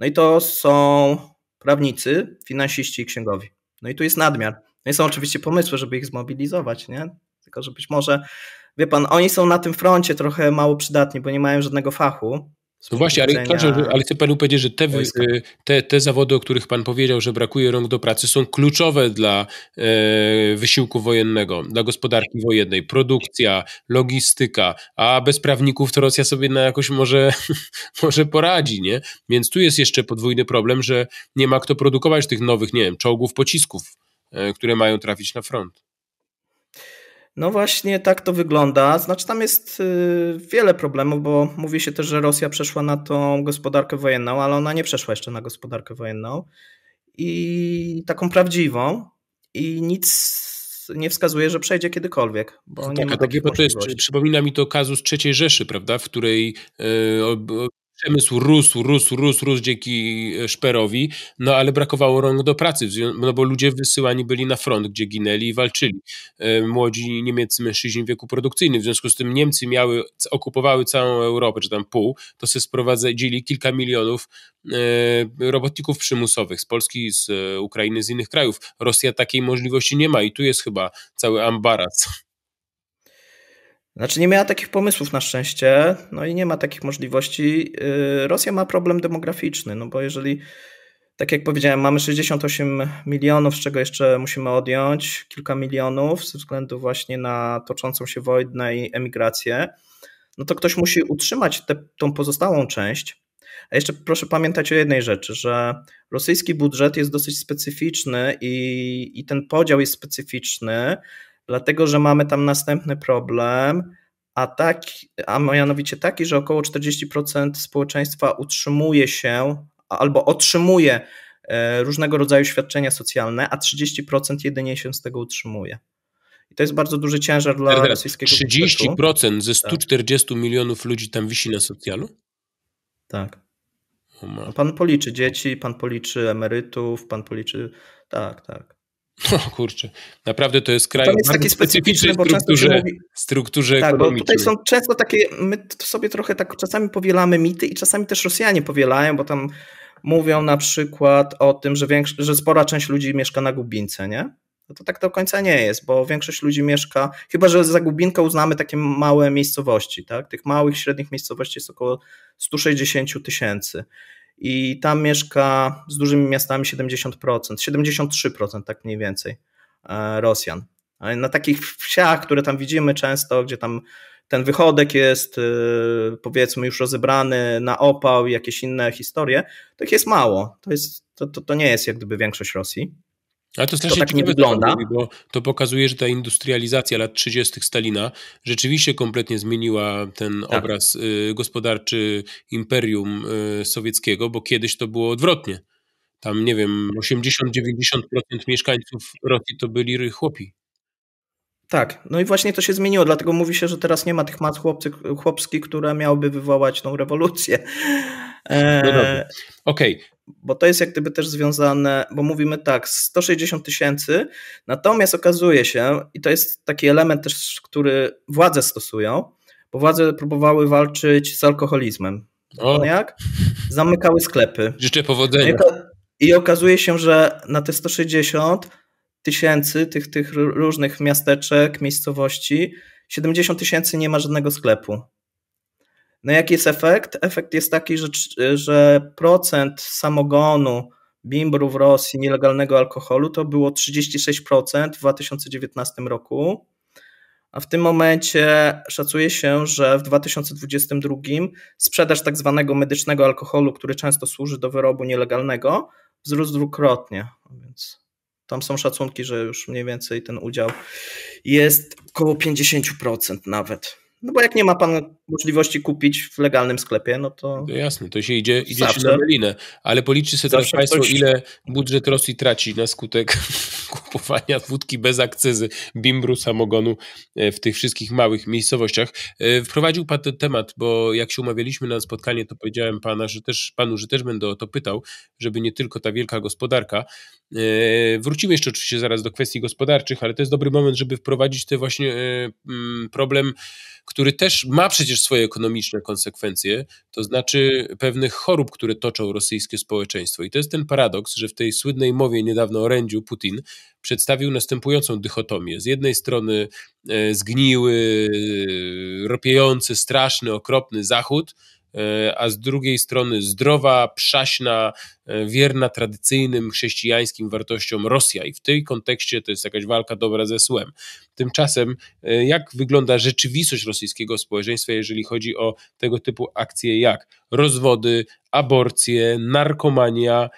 No i to są prawnicy, finansiści i księgowi. No i tu jest nadmiar. No i są oczywiście pomysły, żeby ich zmobilizować, nie? Tylko, że być może, wie pan, oni są na tym froncie trochę mało przydatni, bo nie mają żadnego fachu, no właśnie, ale, ale chcę panu powiedzieć, że te, te, te zawody, o których pan powiedział, że brakuje rąk do pracy, są kluczowe dla e, wysiłku wojennego, dla gospodarki wojennej. Produkcja, logistyka, a bez prawników to Rosja sobie na jakoś może, może poradzi, nie? Więc tu jest jeszcze podwójny problem, że nie ma kto produkować tych nowych, nie wiem, czołgów, pocisków, e, które mają trafić na front. No właśnie tak to wygląda. Znaczy tam jest y, wiele problemów, bo mówi się też, że Rosja przeszła na tą gospodarkę wojenną, ale ona nie przeszła jeszcze na gospodarkę wojenną i taką prawdziwą i nic nie wskazuje, że przejdzie kiedykolwiek. Bo no tak, nie ma takiej to jest, Przypomina mi to kazus III Rzeszy, prawda, w której y, przemysł rósł, rósł, rósł, rósł dzięki e, Szperowi, no ale brakowało rąk do pracy, no bo ludzie wysyłani byli na front, gdzie ginęli i walczyli. E, młodzi niemieccy mężczyźni w wieku produkcyjnym, w związku z tym Niemcy miały, okupowały całą Europę, czy tam pół, to sobie sprowadzili kilka milionów e, robotników przymusowych z Polski, z Ukrainy, z innych krajów. Rosja takiej możliwości nie ma i tu jest chyba cały ambaraz. Znaczy nie miała takich pomysłów na szczęście, no i nie ma takich możliwości. Y, Rosja ma problem demograficzny, no bo jeżeli, tak jak powiedziałem, mamy 68 milionów, z czego jeszcze musimy odjąć kilka milionów ze względu właśnie na toczącą się wojnę i emigrację, no to ktoś musi utrzymać te, tą pozostałą część. A jeszcze proszę pamiętać o jednej rzeczy, że rosyjski budżet jest dosyć specyficzny i, i ten podział jest specyficzny dlatego że mamy tam następny problem, a, tak, a mianowicie taki, że około 40% społeczeństwa utrzymuje się albo otrzymuje e, różnego rodzaju świadczenia socjalne, a 30% jedynie się z tego utrzymuje. I to jest bardzo duży ciężar dla teraz, rosyjskiego 30% budżetu. ze 140 tak. milionów ludzi tam wisi na socjalu? Tak. No pan policzy dzieci, pan policzy emerytów, pan policzy. Tak, tak. No kurczę, naprawdę to jest kraj to jest taki specyficzny, bo strukturze, często mówi, strukturze tak, ekonomicznej. Bo tutaj są często takie, my sobie trochę tak czasami powielamy mity i czasami też Rosjanie powielają, bo tam mówią na przykład o tym, że, większo- że spora część ludzi mieszka na Gubince, nie? No to tak do końca nie jest, bo większość ludzi mieszka, chyba że za Gubinkę uznamy takie małe miejscowości, tak? Tych małych, średnich miejscowości jest około 160 tysięcy i tam mieszka z dużymi miastami 70%, 73% tak mniej więcej e, Rosjan. Ale na takich wsiach, które tam widzimy często, gdzie tam ten wychodek jest e, powiedzmy już rozebrany na opał i jakieś inne historie, tak jest mało. To, jest, to, to, to nie jest jak gdyby większość Rosji. Ale to strasznie to tak nie wygląda. bo to pokazuje, że ta industrializacja lat 30. Stalina rzeczywiście kompletnie zmieniła ten tak. obraz y, gospodarczy imperium y, sowieckiego, bo kiedyś to było odwrotnie. Tam, nie wiem, 80-90% mieszkańców Rosji to byli chłopi. Tak, no i właśnie to się zmieniło, dlatego mówi się, że teraz nie ma tych mat chłopcy, chłopskich, które miałyby wywołać tą rewolucję. No dobrze. Okej. Okay. Bo to jest jak gdyby też związane, bo mówimy tak, 160 tysięcy, natomiast okazuje się, i to jest taki element też, który władze stosują, bo władze próbowały walczyć z alkoholizmem. O. Jak? Zamykały sklepy. Życzę powodzenia. I okazuje się, że na te 160 tysięcy tych, tych różnych miasteczek, miejscowości, 70 tysięcy nie ma żadnego sklepu. No jaki jest efekt? Efekt jest taki, że, że procent samogonu bimbru w Rosji nielegalnego alkoholu to było 36% w 2019 roku. A w tym momencie szacuje się, że w 2022 sprzedaż tak zwanego medycznego alkoholu, który często służy do wyrobu nielegalnego, wzrósł dwukrotnie. Więc tam są szacunki, że już mniej więcej ten udział jest około 50% nawet. No bo jak nie ma pan możliwości kupić w legalnym sklepie, no to. No jasne, to się idzie, idzie się na melinę. Ale policzcie sobie teraz Państwo, ktoś... ile budżet Rosji traci na skutek kupowania wódki bez akcyzy, bimbru, samogonu e, w tych wszystkich małych miejscowościach. E, wprowadził pan ten temat, bo jak się umawialiśmy na spotkanie, to powiedziałem pana, że też, panu, że też będę o to pytał, żeby nie tylko ta wielka gospodarka. E, wrócimy jeszcze oczywiście zaraz do kwestii gospodarczych, ale to jest dobry moment, żeby wprowadzić ten właśnie problem, który też ma przecież swoje ekonomiczne konsekwencje, to znaczy pewnych chorób, które toczą rosyjskie społeczeństwo. I to jest ten paradoks, że w tej słynnej mowie niedawno o orędziu Putin przedstawił następującą dychotomię. Z jednej strony e, zgniły, e, ropiejący, straszny, okropny Zachód, E, a z drugiej strony zdrowa, przaśna, e, wierna tradycyjnym chrześcijańskim wartościom Rosja. I w tym kontekście to jest jakaś walka dobra ze słem. Tymczasem, e, jak wygląda rzeczywistość rosyjskiego społeczeństwa, jeżeli chodzi o tego typu akcje jak rozwody, aborcje, narkomania,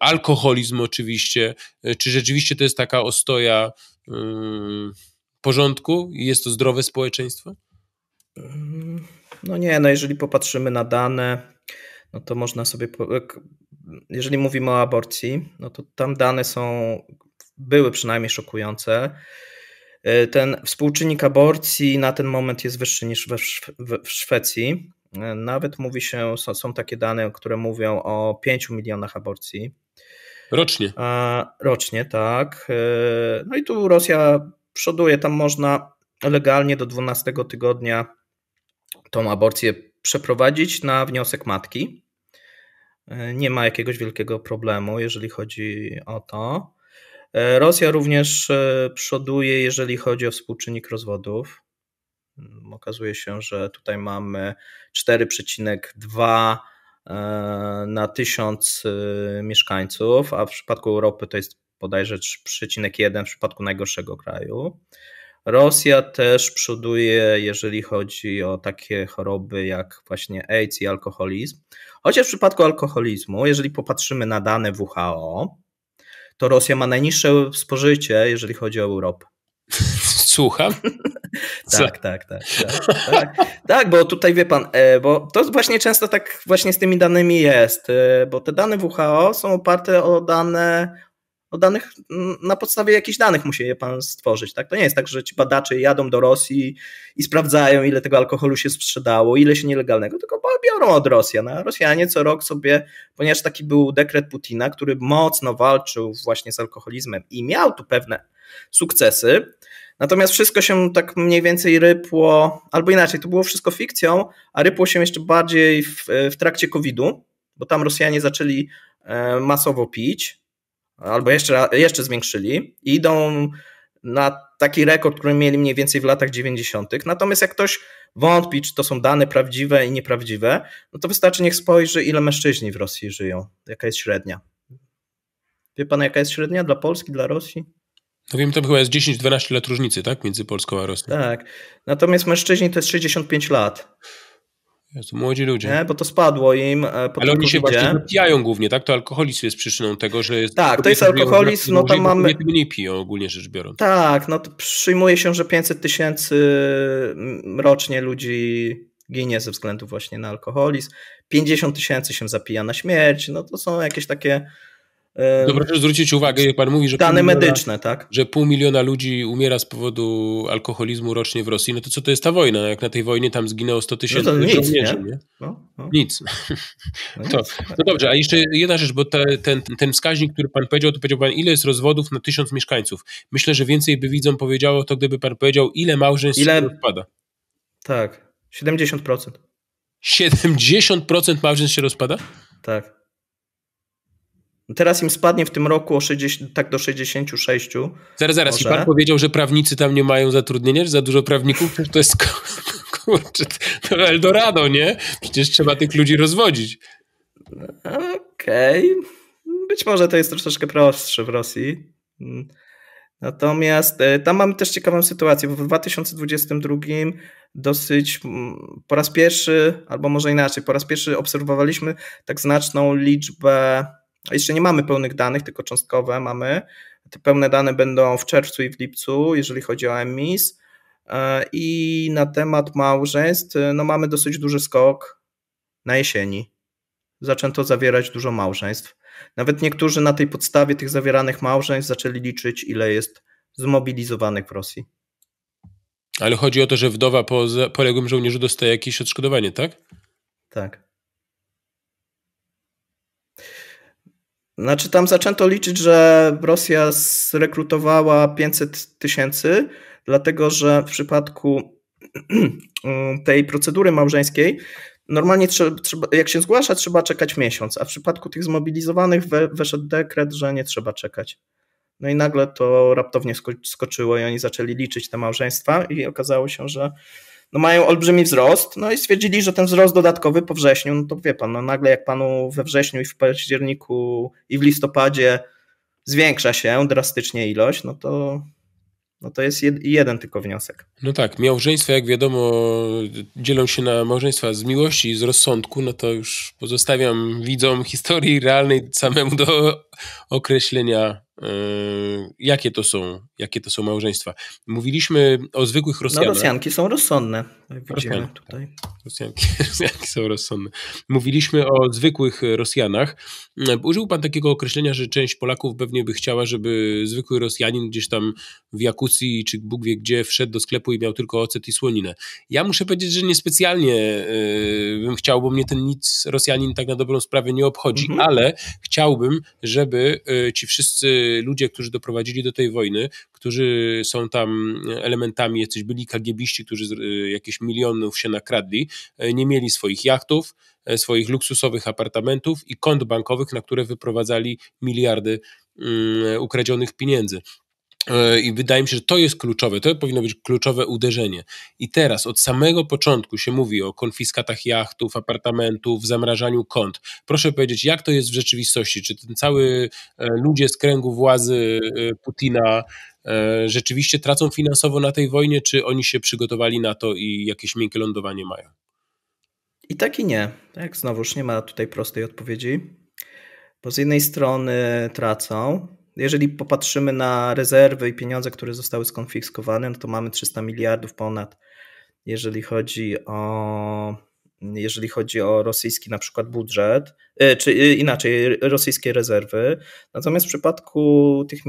alkoholizm oczywiście. Czy rzeczywiście to jest taka ostoja porządku i jest to zdrowe społeczeństwo? Mm. No nie, no jeżeli popatrzymy na dane, no to można sobie, jeżeli mówimy o aborcji, no to tam dane są, były przynajmniej szokujące. E, ten współczynnik aborcji na ten moment jest wyższy niż w Szwecji. E, nawet mówi się, są, takie dane, które mówią o 5 milionach aborcji. Rocznie. rocznie, tak. E, no i tu Rosja przoduje, tam można legalnie do 12 tygodnia tą aborcję przeprowadzić na wniosek matki. E, nie ma jakiegoś wielkiego problemu, jeżeli chodzi o to. E, Rosja również e, przoduje, jeżeli chodzi o współczynnik rozwodów. Mm, okazuje się, że tutaj mamy 4,2 na 1000 mieszkańców, a w przypadku Europy to jest bodajże 3,1 w przypadku najgorszego kraju. Rosja też przoduje, jeżeli chodzi o takie choroby jak właśnie AIDS i alkoholizm. Chociaż w przypadku alkoholizmu, jeżeli popatrzymy na dane WHO, to Rosja ma najniższe spożycie, jeżeli chodzi o Europę. Słucham. tak, tak, tak, tak, tak. bo tutaj wie pan, bo to właśnie często tak właśnie z tymi danymi jest, bo te dane WHO są oparte o dane no danych, mm, na podstawie jakichś danych musi je pan stworzyć, tak? To nie jest tak, że ci badacze jadą do Rosji i sprawdzają, ile tego alkoholu się sprzedało, ile się nielegalnego, tylko biorą od Rosjan. A Rosjanie co rok sobie, ponieważ taki był dekret Putina, który mocno walczył właśnie z alkoholizmem i miał tu pewne sukcesy, Natomiast wszystko się tak mniej więcej rypło, albo inaczej, to było wszystko fikcją, a rypło się jeszcze bardziej w, w trakcie COVID-u, bo tam Rosjanie zaczęli e, masowo pić, albo jeszcze, jeszcze zwiększyli i idą na taki rekord, który mieli mniej więcej w latach 90. Natomiast jak ktoś wątpi, czy to są dane prawdziwe i nieprawdziwe, no to wystarczy niech spojrzy, ile mężczyźni w Rosji żyją, jaka jest średnia. Wie pan, jaka jest średnia dla Polski, dla Rosji? No wiem, to chyba jest 10-12 lat różnicy, tak? Między Polską a Rosją. Tak. Natomiast mężczyźni to jest 65 lat. To młodzi ludzie. Nie, bo to spadło im. E, po Ale oni się właśnie napijają głównie, tak? To alkoholizm jest przyczyną tego, że jest. Tak, to jest alkoholizm, no tam mamy. nie piją ogólnie rzecz biorąc. Tak, no to przyjmuje się, że 500 tysięcy rocznie ludzi ginie ze względu właśnie na alkoholizm. 50 tysięcy się zapija na śmierć. No to są jakieś takie to proszę zwrócić uwagę, jak pan mówi, że. Dane medyczne, tak? Że pół miliona ludzi umiera z powodu alkoholizmu rocznie w Rosji. No to co to jest ta wojna? Jak na tej wojnie tam zginęło 100 tysięcy no żołnierzy, nie? nie? No, no. no nic. To, no dobrze, a jeszcze jedna rzecz, bo te, ten, ten wskaźnik, który pan powiedział, to powiedział pan, ile jest rozwodów na tysiąc mieszkańców. Myślę, że więcej by widzom powiedziało to, gdyby pan powiedział, ile małżeństw ile... rozpada. Tak, 70%. 70% małżeństw się rozpada? Tak. Teraz im spadnie w tym roku o 60, tak do 66. Zaraz, zaraz. Może. I pan powiedział, że prawnicy tam nie mają zatrudnienia, że za dużo prawników? To jest kurczę, to Eldorado, nie? Przecież trzeba tych ludzi rozwodzić. Okej. Okay. Być może to jest troszeczkę prostsze w Rosji. Natomiast e, tam mamy też ciekawą sytuację, bo w 2022 dosyć mm, po raz pierwszy, albo może inaczej, po raz pierwszy obserwowaliśmy tak znaczną liczbę jeszcze nie mamy pełnych danych, tylko cząstkowe mamy. Te pełne dane będą w czerwcu i w lipcu, jeżeli chodzi o MIS. E, I na temat małżeństw, e, no mamy dosyć duży skok na jesieni. Zaczęto zawierać dużo małżeństw. Nawet niektórzy na tej podstawie tych zawieranych małżeństw zaczęli liczyć, ile jest zmobilizowanych w Rosji. Ale chodzi o to, że wdowa po poległym żołnierzu dostaje jakieś odszkodowanie, tak? Tak. Znaczy tam zaczęto liczyć, że Rosja zrekrutowała 500 tysięcy, dlatego że w przypadku tej procedury małżeńskiej normalnie trzeba, trzeba, jak się zgłasza, trzeba czekać miesiąc, a w przypadku tych zmobilizowanych we, weszedł dekret, że nie trzeba czekać. No i nagle to raptownie skoczyło i oni zaczęli liczyć te małżeństwa i okazało się, że no mają olbrzymi wzrost, no i stwierdzili, że ten wzrost dodatkowy po wrześniu, no to wie pan, no nagle jak panu we wrześniu i w październiku i w listopadzie zwiększa się drastycznie ilość, no to no to jest jeden tylko wniosek. No tak, małżeństwa, jak wiadomo, dzielą się na małżeństwa z miłości i z rozsądku, no to już pozostawiam widzom historii realnej samemu do określenia Yy, jakie to są, jakie to są małżeństwa. Mówiliśmy o zwykłych no, Rosjanach. No, Rosjanki są rozsądne. Rosjanki, tak. tutaj. Rosjanki, Rosjanki są rozsądne. Mówiliśmy o zwykłych Rosjanach. Yy, użył pan takiego określenia, że część Polaków pewnie by chciała, żeby zwykły Rosjanin gdzieś tam w Jakucji czy Bóg wie gdzie wszedł do sklepu i miał tylko ocet i słoninę. Ja muszę powiedzieć, że niespecjalnie yy, bym chciał, bo mnie ten nic Rosjanin tak na dobrą sprawę nie obchodzi, mhm. ale chciałbym, żeby ci wszyscy ludzie, którzy doprowadzili do tej wojny, którzy są tam elementami, jacyś byli kagiebiści, którzy y, jakieś milionów się nakradli, e, nie mieli swoich jachtów, e, swoich luksusowych apartamentów i kont bankowych, na które wyprowadzali miliardy mm, ukradzionych pieniędzy. E, I wydaje mi się, że to jest kluczowe, to powinno być kluczowe uderzenie. I teraz od samego początku się mówi o konfiskatach jachtów, apartamentów, zamrażaniu kont. Proszę powiedzieć, jak to jest w rzeczywistości? Czy ten cały e, ludzie z kręgu władzy e, Putina rzeczywiście tracą finansowo na tej wojnie, czy oni się przygotowali na to i jakieś miękkie lądowanie mają? I tak i nie. Tak, znowuż nie ma tutaj prostej odpowiedzi. Bo z jednej strony tracą, jeżeli popatrzymy na rezerwy i pieniądze, które zostały skonfiskowane, no to mamy 300 miliardów ponad, jeżeli chodzi o jeżeli chodzi o rosyjski na przykład budżet, e, czy e, inaczej rosyjskie rezerwy. Natomiast w przypadku tych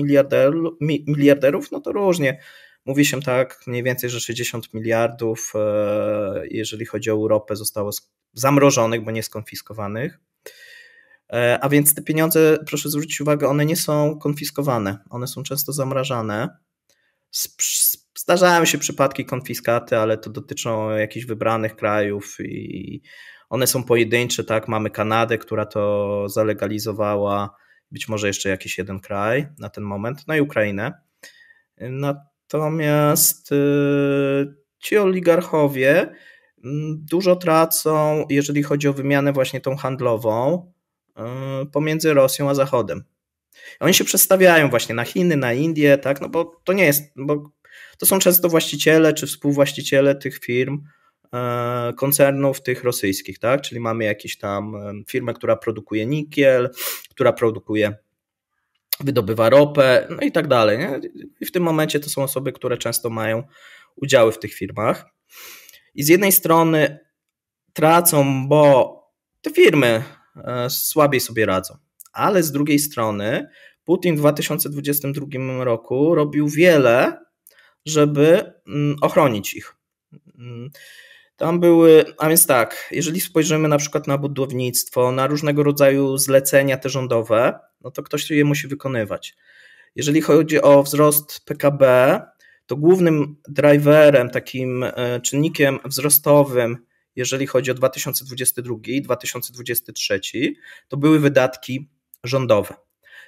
miliarderów, no to różnie. Mówi się tak mniej więcej, że 60 miliardów, e, jeżeli chodzi o Europę, zostało zamrożonych, bo nie skonfiskowanych. E, a więc te pieniądze, proszę zwrócić uwagę, one nie są konfiskowane, one są często zamrażane. Zdarzają się przypadki konfiskaty, ale to dotyczą jakichś wybranych krajów i one są pojedyncze, tak? Mamy Kanadę, która to zalegalizowała, być może jeszcze jakiś jeden kraj na ten moment, no i Ukrainę. Natomiast y, ci oligarchowie mm, dużo tracą, jeżeli chodzi o wymianę właśnie tą handlową E, pomiędzy Rosją a Zachodem. Oni się przedstawiają właśnie na Chiny, na Indię, tak, no bo to nie jest, bo to są często właściciele czy współwłaściciele tych firm, e, koncernów tych rosyjskich, tak, czyli mamy jakieś tam e, firmę, która produkuje nikiel, która produkuje wydobywa ropę, no i tak dalej. Nie? I w tym momencie to są osoby, które często mają udziały w tych firmach. I z jednej strony tracą, bo te firmy E, słabiej sobie radzą. Ale z drugiej strony Putin w 2022 roku robił wiele, żeby mm, ochronić ich. Mm. Tam były, a więc tak, jeżeli spojrzymy na przykład na budownictwo, na różnego rodzaju zlecenia te rządowe, no to ktoś je musi wykonywać. Jeżeli chodzi o wzrost PKB, to głównym driverem, takim e, czynnikiem wzrostowym jeżeli chodzi o 2022 i 2023, to były wydatki rządowe.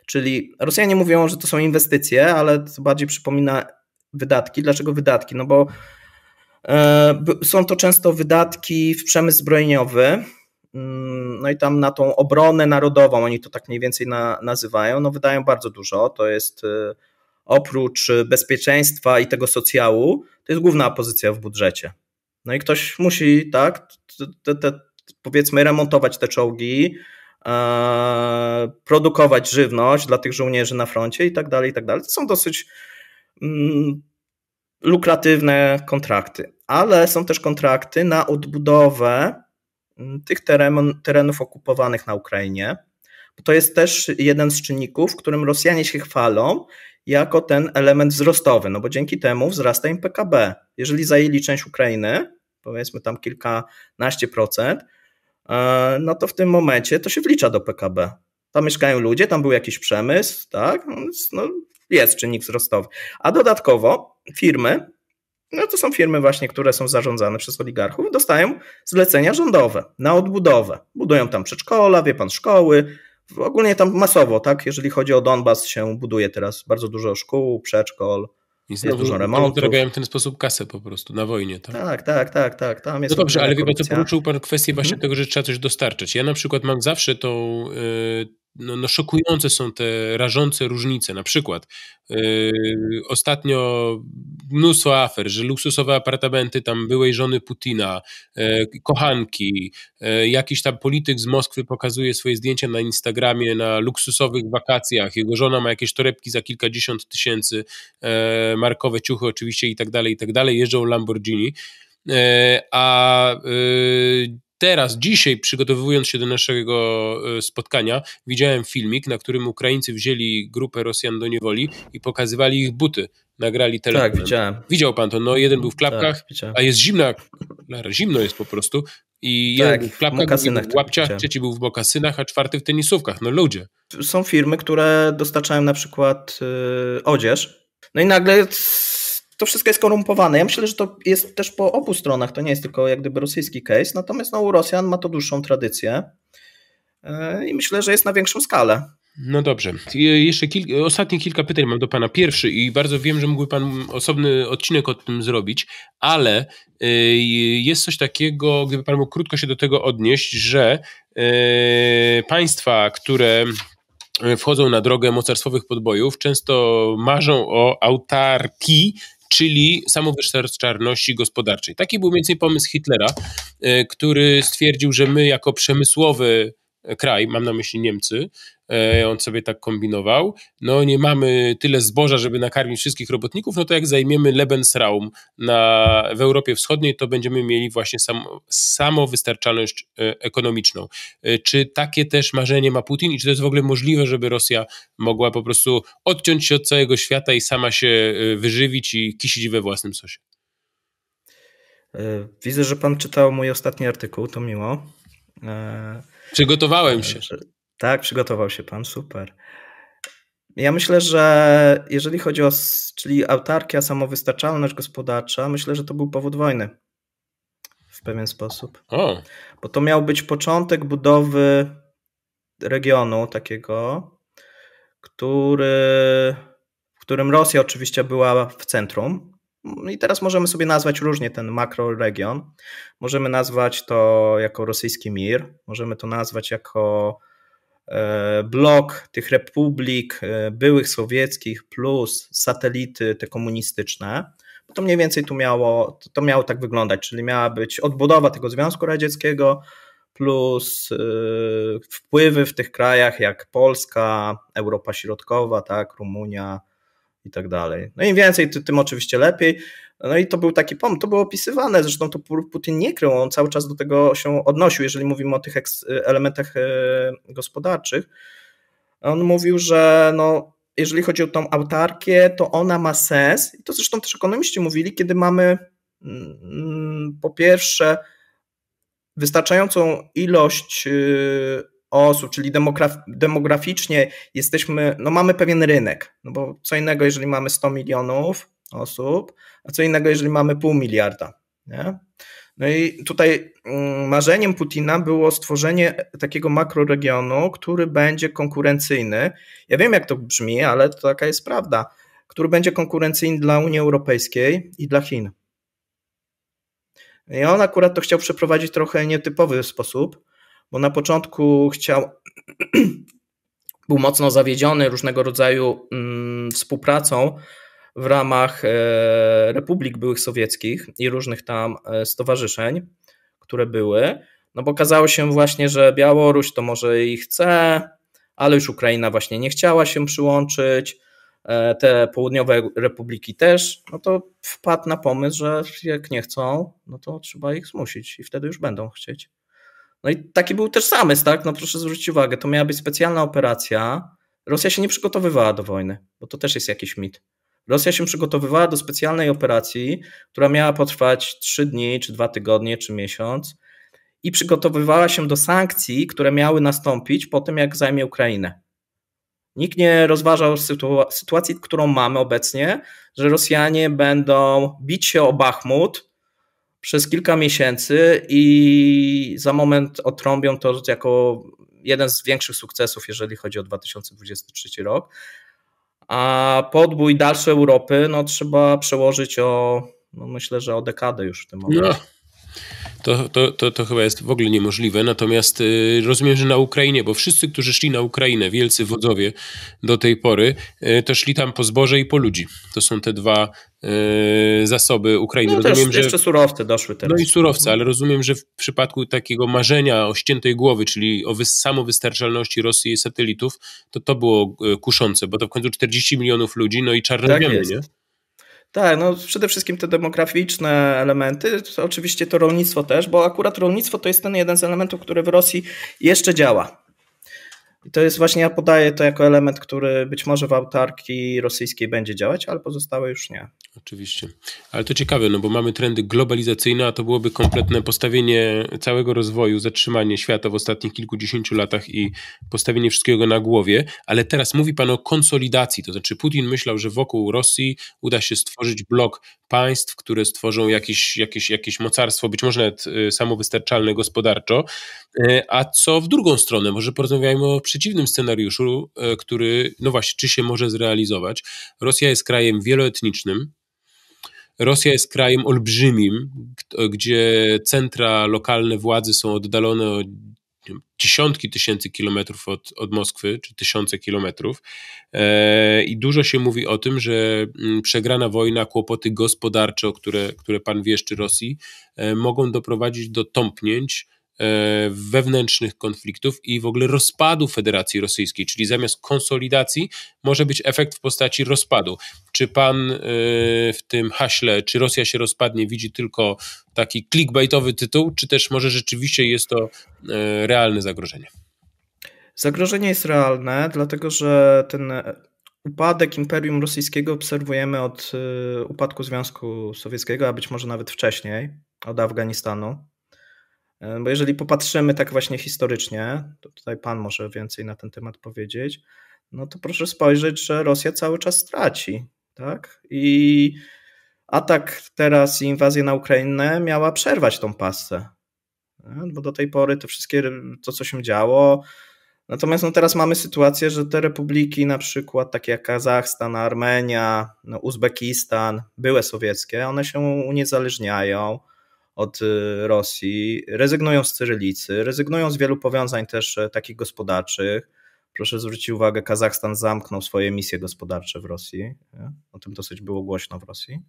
Czyli Rosjanie mówią, że to są inwestycje, ale to bardziej przypomina wydatki. Dlaczego wydatki? No bo e, są to często wydatki w przemysł zbrojeniowy, mm, no i tam na tą obronę narodową, oni to tak mniej więcej na, nazywają, no wydają bardzo dużo. To jest e, oprócz bezpieczeństwa i tego socjalu, to jest główna pozycja w budżecie. No i ktoś musi, tak, te, te, powiedzmy, remontować te czołgi, e, produkować żywność dla tych żołnierzy na froncie i tak dalej, i tak dalej. To są dosyć mm, lukratywne kontrakty, ale są też kontrakty na odbudowę mm, tych teren, terenów okupowanych na Ukrainie. To jest też jeden z czynników, którym Rosjanie się chwalą, jako ten element wzrostowy, no bo dzięki temu wzrasta im PKB. Jeżeli zajęli część Ukrainy, powiedzmy tam kilkanaście procent, e, no to w tym momencie to się wlicza do PKB. Tam mieszkają ludzie, tam był jakiś przemysł, tak? No, no, jest czynnik wzrostowy. A dodatkowo firmy, no to są firmy właśnie, które są zarządzane przez oligarchów, dostają zlecenia rządowe na odbudowę. Budują tam przedszkola, wie pan, szkoły, ogólnie tam masowo, tak? Jeżeli chodzi o Donbas, się buduje teraz bardzo dużo szkół, przedszkol, i znowu, dużo remontów. Zarabiają w ten sposób kasę po prostu, na wojnie. Tak, tak, tak, tak. tak tam jest no dobrze, ale wie to co poruszył pan kwestię właśnie mm. tego, że trzeba coś dostarczyć. Ja na przykład mam zawsze tą, y, no, no, szokujące są te rażące różnice. Na przykład yy, ostatnio mnóstwo afer, że luksusowe apartamenty tam byłej żony Putina, yy, kochanki, yy, jakiś tam polityk z Moskwy pokazuje swoje zdjęcia na Instagramie na luksusowych wakacjach, jego żona ma jakieś torebki za kilkadziesiąt tysięcy, yy, markowe ciuchy oczywiście i tak dalej, i tak dalej, jeżdżą Lamborghini, yy, a yy, teraz, dzisiaj, przygotowując się do naszego e, spotkania, widziałem filmik, na którym Ukraińcy wzięli grupę Rosjan do niewoli i pokazywali ich buty. Nagrali tak, telefon. Tak, widziałem. Widział pan to. No, jeden był w tak, klapkach, tak, a jest zimno. Zimno jest po prostu. I tak, jeden był w klapkach, drugi był w łapciach, trzeci był w mokasynach, a czwarty w tenisówkach. No ludzie. Są firmy, które dostarczają na przykład yy, odzież. No i nagle to wszystko jest korumpowane. Ja myślę, że to jest też po obu stronach, to nie jest tylko jak gdyby rosyjski case, natomiast no, u Rosjan ma to dłuższą tradycję e, i myślę, że jest na większą skalę. No dobrze. E, jeszcze kilka, e, ostatnie kilka pytań mam do Pana. Pierwszy i bardzo wiem, że mógłby Pan osobny odcinek o tym zrobić, ale jest coś takiego, gdyby Pan mógł krótko się do tego odnieść, że państwa, które wchodzą na drogę mocarstwowych podbojów, często marzą o autarkii czyli samowystarczalności gospodarczej. Taki był mniej więcej pomysł Hitlera, e, który stwierdził, że my jako przemysłowy E, kraj, mam na myśli Niemcy, e, on sobie tak kombinował, no nie mamy tyle zboża, żeby nakarmić wszystkich robotników, no to jak zajmiemy Lebensraum na, w Europie Wschodniej, to będziemy mieli właśnie sam, samowystarczalność e, ekonomiczną. Czy takie też marzenie ma Putin i czy to jest w ogóle możliwe, żeby Rosja mogła po prostu odciąć się od całego świata i sama się wyżywić i kisić we własnym sosie? Widzę, że pan czytał mój ostatni artykuł, to miło. E Przygotowałem się. Tak, przygotował się pan, super. Ja myślę, że jeżeli chodzi o czyli autarkia, samowystarczalność gospodarcza, myślę, że to był powód wojny w pewien sposób. O. Bo to miał być początek budowy regionu takiego, który, w którym Rosja oczywiście była w centrum, Mm, I teraz możemy sobie nazwać różnie ten makroregion. Możemy nazwać to jako rosyjski mir, możemy to nazwać jako e, blok tych republik e, byłych sowieckich plus satelity te komunistyczne. To mniej więcej tu miało, to miało tak wyglądać, czyli miała być odbudowa tego Związku Radzieckiego plus e, wpływy w tych krajach jak Polska, Europa Środkowa, tak, Rumunia, i tak dalej. No im więcej, tym oczywiście lepiej. No i to był taki pomysł, to było opisywane, zresztą to Putin nie krył, on cały czas do tego się odnosił, jeżeli mówimy o tych y, elementach y, gospodarczych. On mówił, że no, jeżeli chodzi o tą autarkię, to ona ma sens i to zresztą też ekonomiści mówili, kiedy mamy mm, mm, po pierwsze wystarczającą ilość y, osób, czyli demograf demograficznie jesteśmy, no mamy pewien rynek, no bo co innego, jeżeli mamy 100 milionów osób, a co innego, jeżeli mamy pół miliarda. Nie? No i tutaj mm, marzeniem Putina było stworzenie takiego makroregionu, który będzie konkurencyjny. Ja wiem, jak to brzmi, ale to taka jest prawda, który będzie konkurencyjny dla Unii Europejskiej i dla Chin. I on akurat to chciał przeprowadzić trochę nietypowy sposób, bo na początku chciał, był mocno zawiedziony różnego rodzaju mm, współpracą w ramach e, republik byłych sowieckich i różnych tam e, stowarzyszeń, które były. No bo okazało się właśnie, że Białoruś to może i chce, ale już Ukraina właśnie nie chciała się przyłączyć. E, te południowe republiki też, no to wpadł na pomysł, że jak nie chcą, no to trzeba ich zmusić i wtedy już będą chcieć. No i taki był też zamysł, tak? No proszę zwrócić uwagę, to miała być specjalna operacja. Rosja się nie przygotowywała do wojny, bo to też jest jakiś mit. Rosja się przygotowywała do specjalnej operacji, która miała potrwać 3 dni, czy 2 tygodnie, czy miesiąc i przygotowywała się do sankcji, które miały nastąpić po tym, jak zajmie Ukrainę. Nikt nie rozważał sytuacji, którą mamy obecnie, że Rosjanie będą bić się o Bachmut, przez kilka miesięcy i za moment otrąbią to jako jeden z większych sukcesów, jeżeli chodzi o 2023 rok. A podbój dalszej Europy no, trzeba przełożyć o, no, myślę, że o dekadę już w tym momencie. No to, to, to, to chyba jest w ogóle niemożliwe. Natomiast y, rozumiem, że na Ukrainie, bo wszyscy, którzy szli na Ukrainę, wielcy wodzowie do tej pory, y, to szli tam po zboże i po ludzi. To są te dwa y, zasoby Ukrainy. No, rozumiem, też, że jeszcze surowce doszły teraz. No i surowce, ale mhm. rozumiem, że w przypadku takiego marzenia o ściętej głowy, czyli o samowystarczalności Rosji i satelitów, to to było kuszące, bo to w końcu 40 milionów ludzi, no i czarne tak nie? Tak, no przede wszystkim te demograficzne elementy, oczywiście to rolnictwo też, bo akurat rolnictwo to jest ten jeden z elementów, który w Rosji jeszcze działa. I to jest właśnie, ja podaję to jako element, który być może w autarki rosyjskiej będzie działać, ale pozostałe już nie. Oczywiście. Ale to ciekawe, no bo mamy trendy globalizacyjne, a to byłoby kompletne postawienie całego rozwoju, zatrzymanie świata w ostatnich kilkudziesięciu latach i postawienie wszystkiego na głowie. Ale teraz mówi Pan o konsolidacji, to znaczy Putin myślał, że wokół Rosji uda się stworzyć blok państw, które stworzą jakieś, jakieś, jakieś mocarstwo, być może nawet y, samowystarczalne gospodarczo. Y, a co w drugą stronę? Może porozmawiajmy o przeciwnym scenariuszu, y, który, no właśnie, czy się może zrealizować. Rosja jest krajem wieloetnicznym, Rosja jest krajem olbrzymim, gdzie centra lokalne władzy są oddalone o dziesiątki tysięcy kilometrów od, od Moskwy, czy tysiące kilometrów. E, I dużo się mówi o tym, że mm, przegrana wojna, kłopoty gospodarcze, o które, które pan wieszczy Rosji, e, mogą doprowadzić do tąpnięć E, wewnętrznych konfliktów i w ogóle rozpadu Federacji Rosyjskiej, czyli zamiast konsolidacji może być efekt w postaci rozpadu. Czy pan e, w tym haśle, czy Rosja się rozpadnie, widzi tylko taki clickbaitowy tytuł, czy też może rzeczywiście jest to e, realne zagrożenie? Zagrożenie jest realne, dlatego że ten upadek Imperium Rosyjskiego obserwujemy od upadku Związku Sowieckiego, a być może nawet wcześniej, od Afganistanu. E, bo jeżeli popatrzymy tak właśnie historycznie, to tutaj pan może więcej na ten temat powiedzieć, no to proszę spojrzeć, że Rosja cały czas traci, tak? I atak teraz i inwazja na Ukrainę miała przerwać tą pasę. Bo do tej pory to wszystkie, to co się działo, Natomiast no, teraz mamy sytuację, że te republiki, na przykład takie jak Kazachstan, Armenia, no, Uzbekistan, były sowieckie, one się uniezależniają od y, Rosji, rezygnują z cyrylicy, rezygnują z wielu powiązań też e, takich gospodarczych. Proszę zwrócić uwagę, Kazachstan zamknął swoje misje gospodarcze w Rosji. O tym dosyć było głośno w Rosji.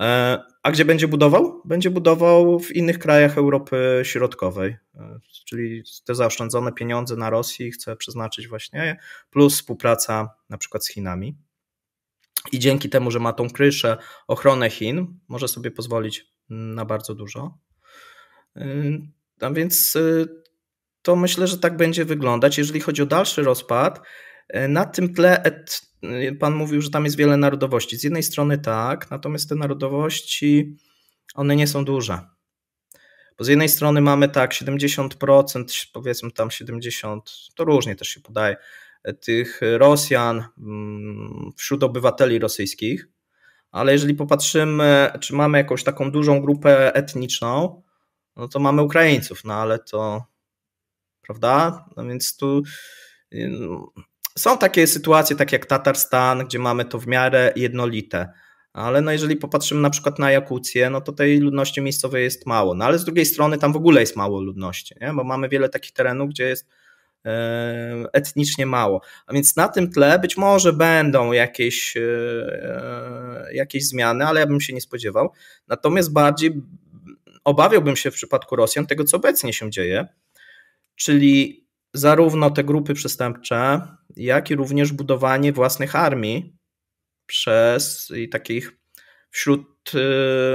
E, a gdzie będzie budował? Będzie budował w innych krajach Europy Środkowej, e, czyli te zaoszczędzone pieniądze na Rosji chce przeznaczyć właśnie, plus współpraca na przykład z Chinami i dzięki temu, że ma tą kryszę, ochronę Chin, może sobie pozwolić na bardzo dużo. Yy, a więc y, to myślę, że tak będzie wyglądać. Jeżeli chodzi o dalszy rozpad, y, na tym tle et, y, pan mówił, że tam jest wiele narodowości. Z jednej strony tak, natomiast te narodowości, one nie są duże. Bo z jednej strony mamy tak 70%, powiedzmy tam 70, to różnie też się podaje, tych Rosjan mm, wśród obywateli rosyjskich, ale jeżeli popatrzymy, czy mamy jakąś taką dużą grupę etniczną, no to mamy Ukraińców, no ale to prawda? No więc tu mm, są takie sytuacje, tak jak Tatarstan, gdzie mamy to w miarę jednolite. Ale no jeżeli popatrzymy na przykład na Jakucję, no to tej ludności miejscowej jest mało. No ale z drugiej strony tam w ogóle jest mało ludności, nie? bo mamy wiele takich terenów, gdzie jest E, etnicznie mało. A więc na tym tle być może będą jakieś, e, e, jakieś zmiany, ale ja bym się nie spodziewał. Natomiast bardziej obawiałbym się w przypadku Rosjan tego, co obecnie się dzieje, czyli zarówno te grupy przestępcze, jak i również budowanie własnych armii przez i takich wśród,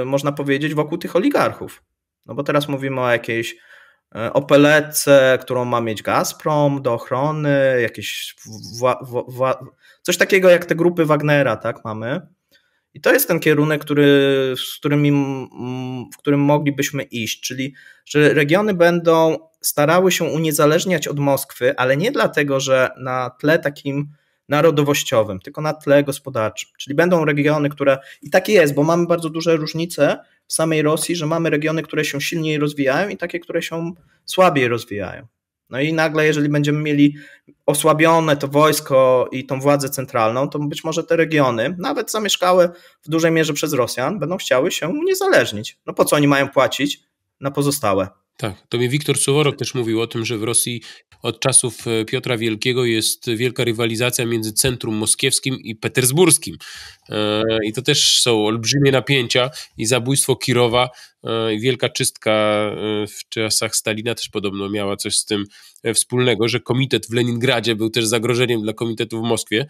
można powiedzieć, wokół tych oligarchów. No bo teraz mówimy o jakiejś E, opeletce, którą ma mieć Gazprom do ochrony, jakieś coś takiego jak te grupy Wagnera, tak, mamy. I to jest ten kierunek, który, z w którym moglibyśmy iść, czyli że regiony będą starały się uniezależniać od Moskwy, ale nie dlatego, że na tle takim narodowościowym, tylko na tle gospodarczym. Czyli będą regiony, które i tak jest, bo mamy bardzo duże różnice w samej Rosji, że mamy regiony, które się silniej rozwijają i takie, które się słabiej rozwijają. No i nagle, jeżeli będziemy mieli osłabione to wojsko i tą władzę centralną, to być może te regiony, nawet zamieszkałe w dużej mierze przez Rosjan, będą chciały się uniezależnić. No po co oni mają płacić na pozostałe? Tak, to mi Wiktor Suworok też mówił o tym, że w Rosji od czasów e, Piotra Wielkiego jest wielka rywalizacja między centrum moskiewskim i petersburskim. E, I to też są olbrzymie napięcia i zabójstwo Kirowa e, i wielka czystka w czasach Stalina też podobno miała coś z tym wspólnego, że komitet w Leningradzie był też zagrożeniem dla komitetu w Moskwie,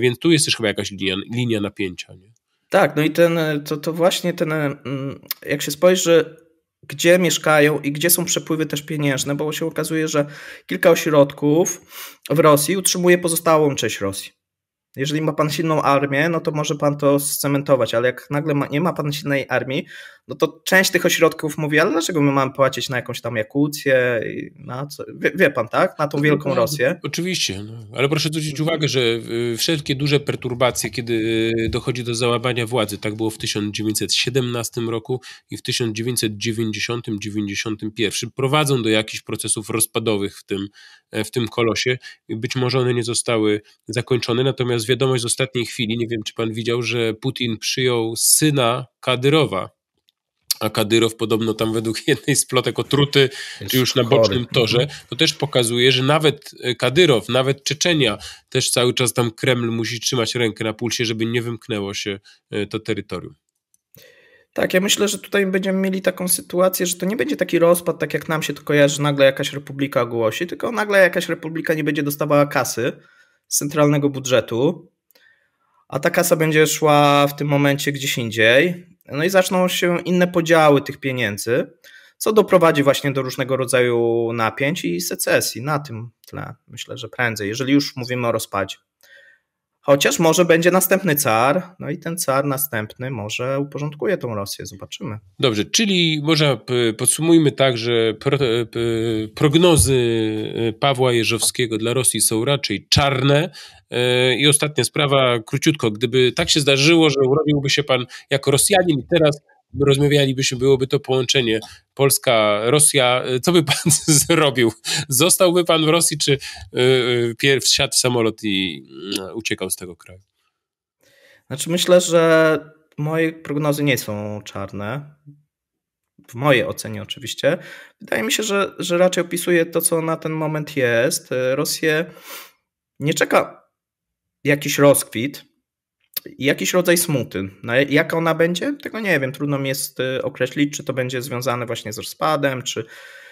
więc tu jest też chyba jakaś linia, linia napięcia. Nie? Tak, no i ten, to, to właśnie ten, mm, jak się spojrzy gdzie mieszkają i gdzie są przepływy też pieniężne, bo się okazuje, że kilka ośrodków w Rosji utrzymuje pozostałą część Rosji. Jeżeli ma pan silną armię, no to może pan to scementować, ale jak nagle ma, nie ma pan silnej armii, no to część tych ośrodków mówi, ale dlaczego my mamy płacić na jakąś tam Jakucję, na co? Wie, wie pan, tak? Na tą no, wielką no, Rosję. Oczywiście, no. ale proszę zwrócić mhm. uwagę, że y, wszelkie duże perturbacje, kiedy y, dochodzi do załamania władzy, tak było w 1917 roku i w 1990-91, prowadzą do jakichś procesów rozpadowych w tym, e, w tym kolosie. Być może one nie zostały zakończone, natomiast teraz wiadomość z ostatniej chwili, nie wiem czy pan widział, że Putin przyjął syna Kadyrowa, a Kadyrow podobno tam według jednej z plotek otruty, czy już na bocznym chory. Mhm. torze, to też pokazuje, że nawet e, Kadyrow, nawet Czeczenia, też cały czas tam Kreml musi trzymać rękę na pulsie, żeby nie wymknęło się e, to terytorium. Tak, ja myślę, że tutaj będziemy mieli taką sytuację, że to nie będzie taki rozpad, tak jak nam się to kojarzy, że nagle jakaś republika ogłosi, tylko nagle jakaś republika nie będzie dostawała kasy, centralnego budżetu, a ta kasa będzie szła w tym momencie gdzieś indziej, no i zaczną się inne podziały tych pieniędzy, co doprowadzi właśnie do różnego rodzaju napięć i secesji. Na tym tle myślę, że prędzej, jeżeli już mówimy o rozpadzie. Chociaż może będzie następny car, no i ten car następny może uporządkuje tą Rosję, zobaczymy. Dobrze, czyli może e, podsumujmy tak, że pro, e, prognozy e, Pawła Jeżowskiego dla Rosji są raczej czarne. I ostatnia sprawa, króciutko, gdyby tak się zdarzyło, że urobiłby się pan jako Rosjanin i teraz rozmawialibyśmy, byłoby to połączenie Polska, Rosja. Co by pan zrobił? Zostałby pan w Rosji, czy y, y, pierw siadł w samolot i y, uciekał z tego kraju? Znaczy, myślę, że moje prognozy nie są czarne. W mojej ocenie, oczywiście. Wydaje mi się, że, że raczej opisuje to, co na ten moment jest. Rosję nie czeka jakiś rozkwit, jakiś rodzaj smuty. No, jaka ona będzie, tego nie wiem. Trudno mi jest y, określić, czy to będzie związane właśnie z rozpadem, czy,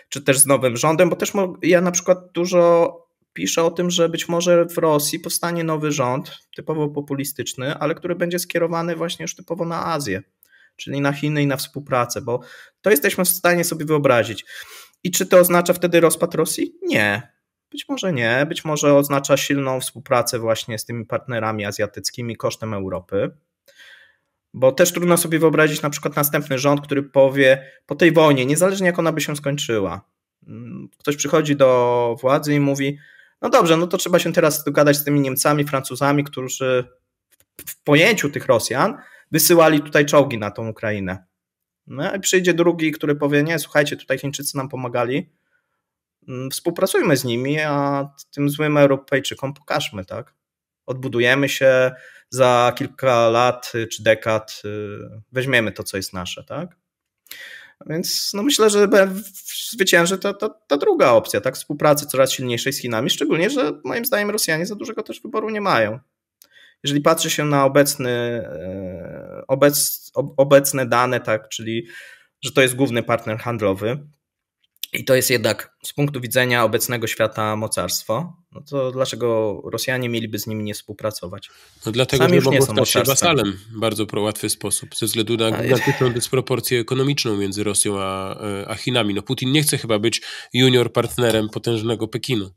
czy też z nowym rządem, bo też ja na przykład dużo piszę o tym, że być może w Rosji powstanie nowy rząd, typowo populistyczny, ale który będzie skierowany właśnie już typowo na Azję, czyli na Chiny i na współpracę, bo to jesteśmy w stanie sobie wyobrazić. I czy to oznacza wtedy rozpad Rosji? Nie. Być może nie, być może oznacza silną współpracę właśnie z tymi partnerami azjatyckimi kosztem Europy. Bo też trudno sobie wyobrazić na przykład następny rząd, który powie po tej wojnie, niezależnie jak ona by się skończyła. Mm, ktoś przychodzi do władzy i mówi: No dobrze, no to trzeba się teraz dogadać z tymi Niemcami, Francuzami, którzy w pojęciu tych Rosjan wysyłali tutaj czołgi na tą Ukrainę. No i przyjdzie drugi, który powie: Nie, słuchajcie, tutaj Chińczycy nam pomagali, Mm, współpracujmy z nimi, a tym złym Europejczykom pokażmy, tak? Odbudujemy się za kilka lat y, czy dekad, y, weźmiemy to, co jest nasze, tak? Więc no myślę, że zwycięży ta, ta, ta druga opcja, tak? Współpracy coraz silniejszej z Chinami, szczególnie, że moim zdaniem Rosjanie za dużego też wyboru nie mają. Jeżeli patrzy się na obecny, e, obec, obecne dane, tak, czyli że to jest główny partner handlowy, i to jest jednak z punktu widzenia obecnego świata mocarstwo, no to dlaczego Rosjanie mieliby z nimi nie współpracować? No dlatego, Sami że mogą stać się wasalem w bardzo łatwy sposób, ze względu na gigantyczną dysproporcję ekonomiczną między Rosją a, e, a Chinami. No Putin nie chce chyba być junior partnerem potężnego Pekinu.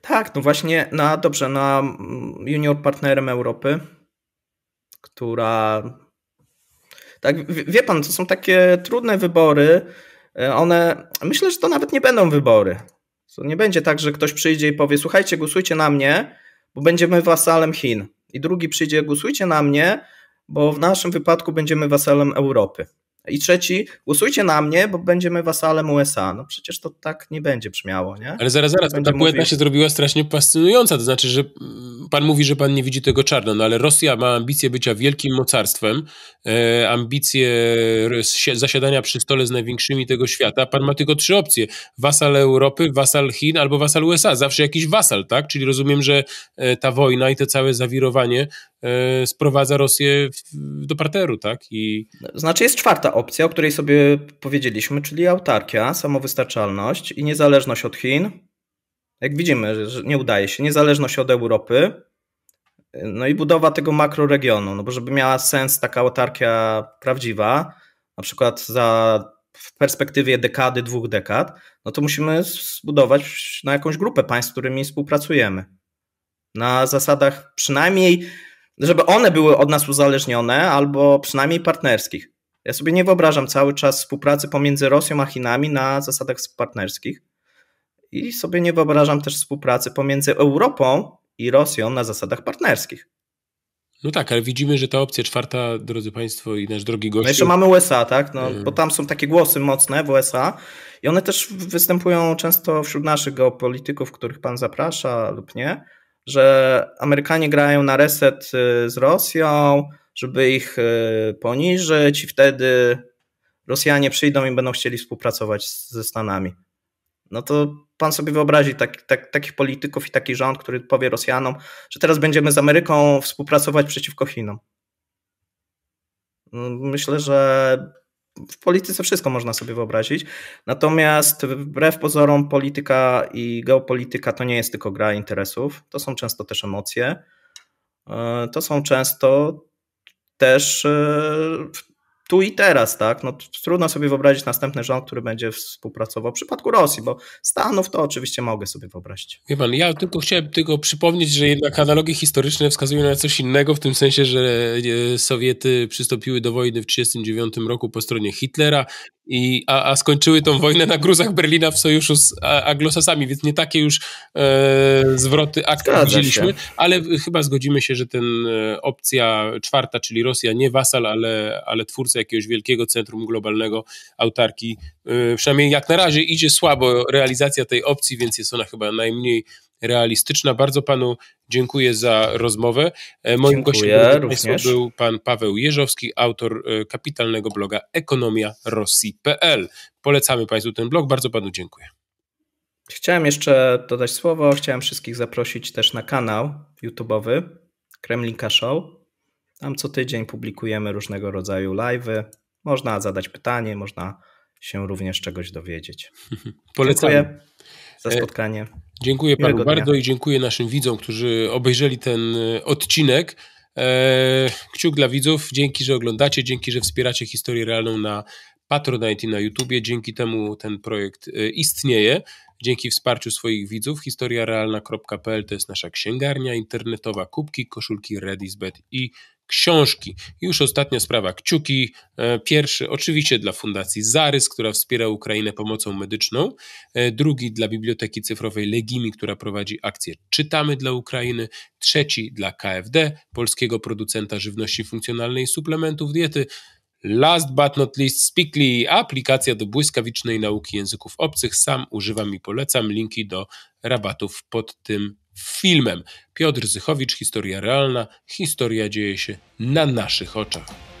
Tak, no właśnie, no dobrze, na no junior partnerem Europy, która... Tak, wie pan, to są takie trudne wybory, E, one, myślę, że to nawet nie będą wybory. To nie będzie tak, że ktoś przyjdzie i powie: Słuchajcie, głosujcie na mnie, bo będziemy wasalem Chin. I drugi przyjdzie: Głosujcie na mnie, bo w naszym wypadku będziemy wasalem Europy. I trzeci, głosujcie na mnie, bo będziemy wasalem USA. No przecież to tak nie będzie brzmiało, nie? Ale zaraz, zaraz, ta puenta się zrobiła strasznie fascynująca, to znaczy, że pan mówi, że pan nie widzi tego czarno, no ale Rosja ma ambicje bycia wielkim mocarstwem, e, ambicje zasiadania przy stole z największymi tego świata. Pan ma tylko trzy opcje: wasal Europy, wasal Chin albo wasal USA. Zawsze jakiś wasal, tak? Czyli rozumiem, że e, ta wojna i to całe zawirowanie e, sprowadza Rosję w, do parteru, tak? I... Znaczy jest czwarta opcja, o której sobie powiedzieliśmy, czyli autarkia, samowystarczalność i niezależność od Chin jak widzimy, że nie udaje się, niezależność od Europy, no i budowa tego makroregionu, no bo żeby miała sens taka autarkia prawdziwa, na przykład za, w perspektywie dekady, dwóch dekad, no to musimy zbudować na jakąś grupę państw, z którymi współpracujemy. Na zasadach przynajmniej, żeby one były od nas uzależnione, albo przynajmniej partnerskich. Ja sobie nie wyobrażam cały czas współpracy pomiędzy Rosją a Chinami na zasadach partnerskich i sobie nie wyobrażam też współpracy pomiędzy Europą i Rosją na zasadach partnerskich. No tak, ale widzimy, że ta opcja czwarta, drodzy Państwo i nasz drogi gość. No jeszcze mamy USA, tak? No, hmm. Bo tam są takie głosy mocne w USA i one też występują często wśród naszych geopolityków, których Pan zaprasza lub nie, że Amerykanie grają na reset y, z Rosją, żeby ich y, poniżyć i wtedy Rosjanie przyjdą i będą chcieli współpracować ze Stanami. No to pan sobie wyobrazi tak, tak, takich polityków i taki rząd, który powie Rosjanom, że teraz będziemy z Ameryką współpracować przeciwko Chinom? Mm, myślę, że w polityce wszystko można sobie wyobrazić. Natomiast wbrew pozorom polityka i geopolityka to nie jest tylko gra interesów, to są często też emocje. E, to są często też e, tu i teraz, tak? No, trudno sobie wyobrazić następny rząd, który będzie współpracował w przypadku Rosji, bo Stanów to oczywiście mogę sobie wyobrazić. Wie pan, ja tylko chciałem tylko przypomnieć, że jednak analogie historyczne wskazują na coś innego, w tym sensie, że e, Sowiety przystąpiły do wojny w 1939 roku po stronie Hitlera, i, a, a, skończyły tą wojnę na gruzach Berlina w sojuszu z anglosasami, więc nie takie już e, zwroty akcji widzieliśmy, ale chyba zgodzimy się, że ten e, opcja czwarta, czyli Rosja, nie wasal, ale, ale twórca jakiegoś wielkiego centrum globalnego autarki, e, przynajmniej jak na razie idzie słabo realizacja tej opcji, więc jest ona chyba najmniej realistyczna. Bardzo panu dziękuję za rozmowę. E, moim dziękuję gościem również. był pan Paweł Jeżowski, autor e, kapitalnego bloga ekonomiarosji.pl. Polecamy państwu ten blog. Bardzo panu dziękuję. Chciałem jeszcze dodać słowo. Chciałem wszystkich zaprosić też na kanał YouTube'owy Kremlinka Show. Tam co tydzień publikujemy różnego rodzaju live'y. Można zadać pytanie, można się również czegoś dowiedzieć. Polecam za e, spotkanie. Dziękuję Miłego panu dnia. bardzo i dziękuję naszym widzom, którzy obejrzeli ten e, odcinek. E, kciuk dla widzów, dzięki, że oglądacie, dzięki, że wspieracie historię realną na Patronite i na YouTubie. Dzięki temu ten projekt istnieje. Dzięki wsparciu swoich widzów historiarealna.pl to jest nasza księgarnia internetowa, kubki, koszulki Redisbet i książki. Już ostatnia sprawa, kciuki. E, pierwszy oczywiście dla Fundacji Zarys, która wspiera Ukrainę pomocą medyczną. E, drugi dla Biblioteki Cyfrowej Legimi, która prowadzi akcję Czytamy dla Ukrainy. Trzeci dla KFD, polskiego producenta żywności funkcjonalnej i suplementów diety. Last but not least, Speakly, aplikacja do błyskawicznej nauki języków obcych. Sam używam i polecam. Linki do rabatów pod tym filmem. Piotr Zychowicz, Historia Realna. Historia dzieje się na naszych oczach.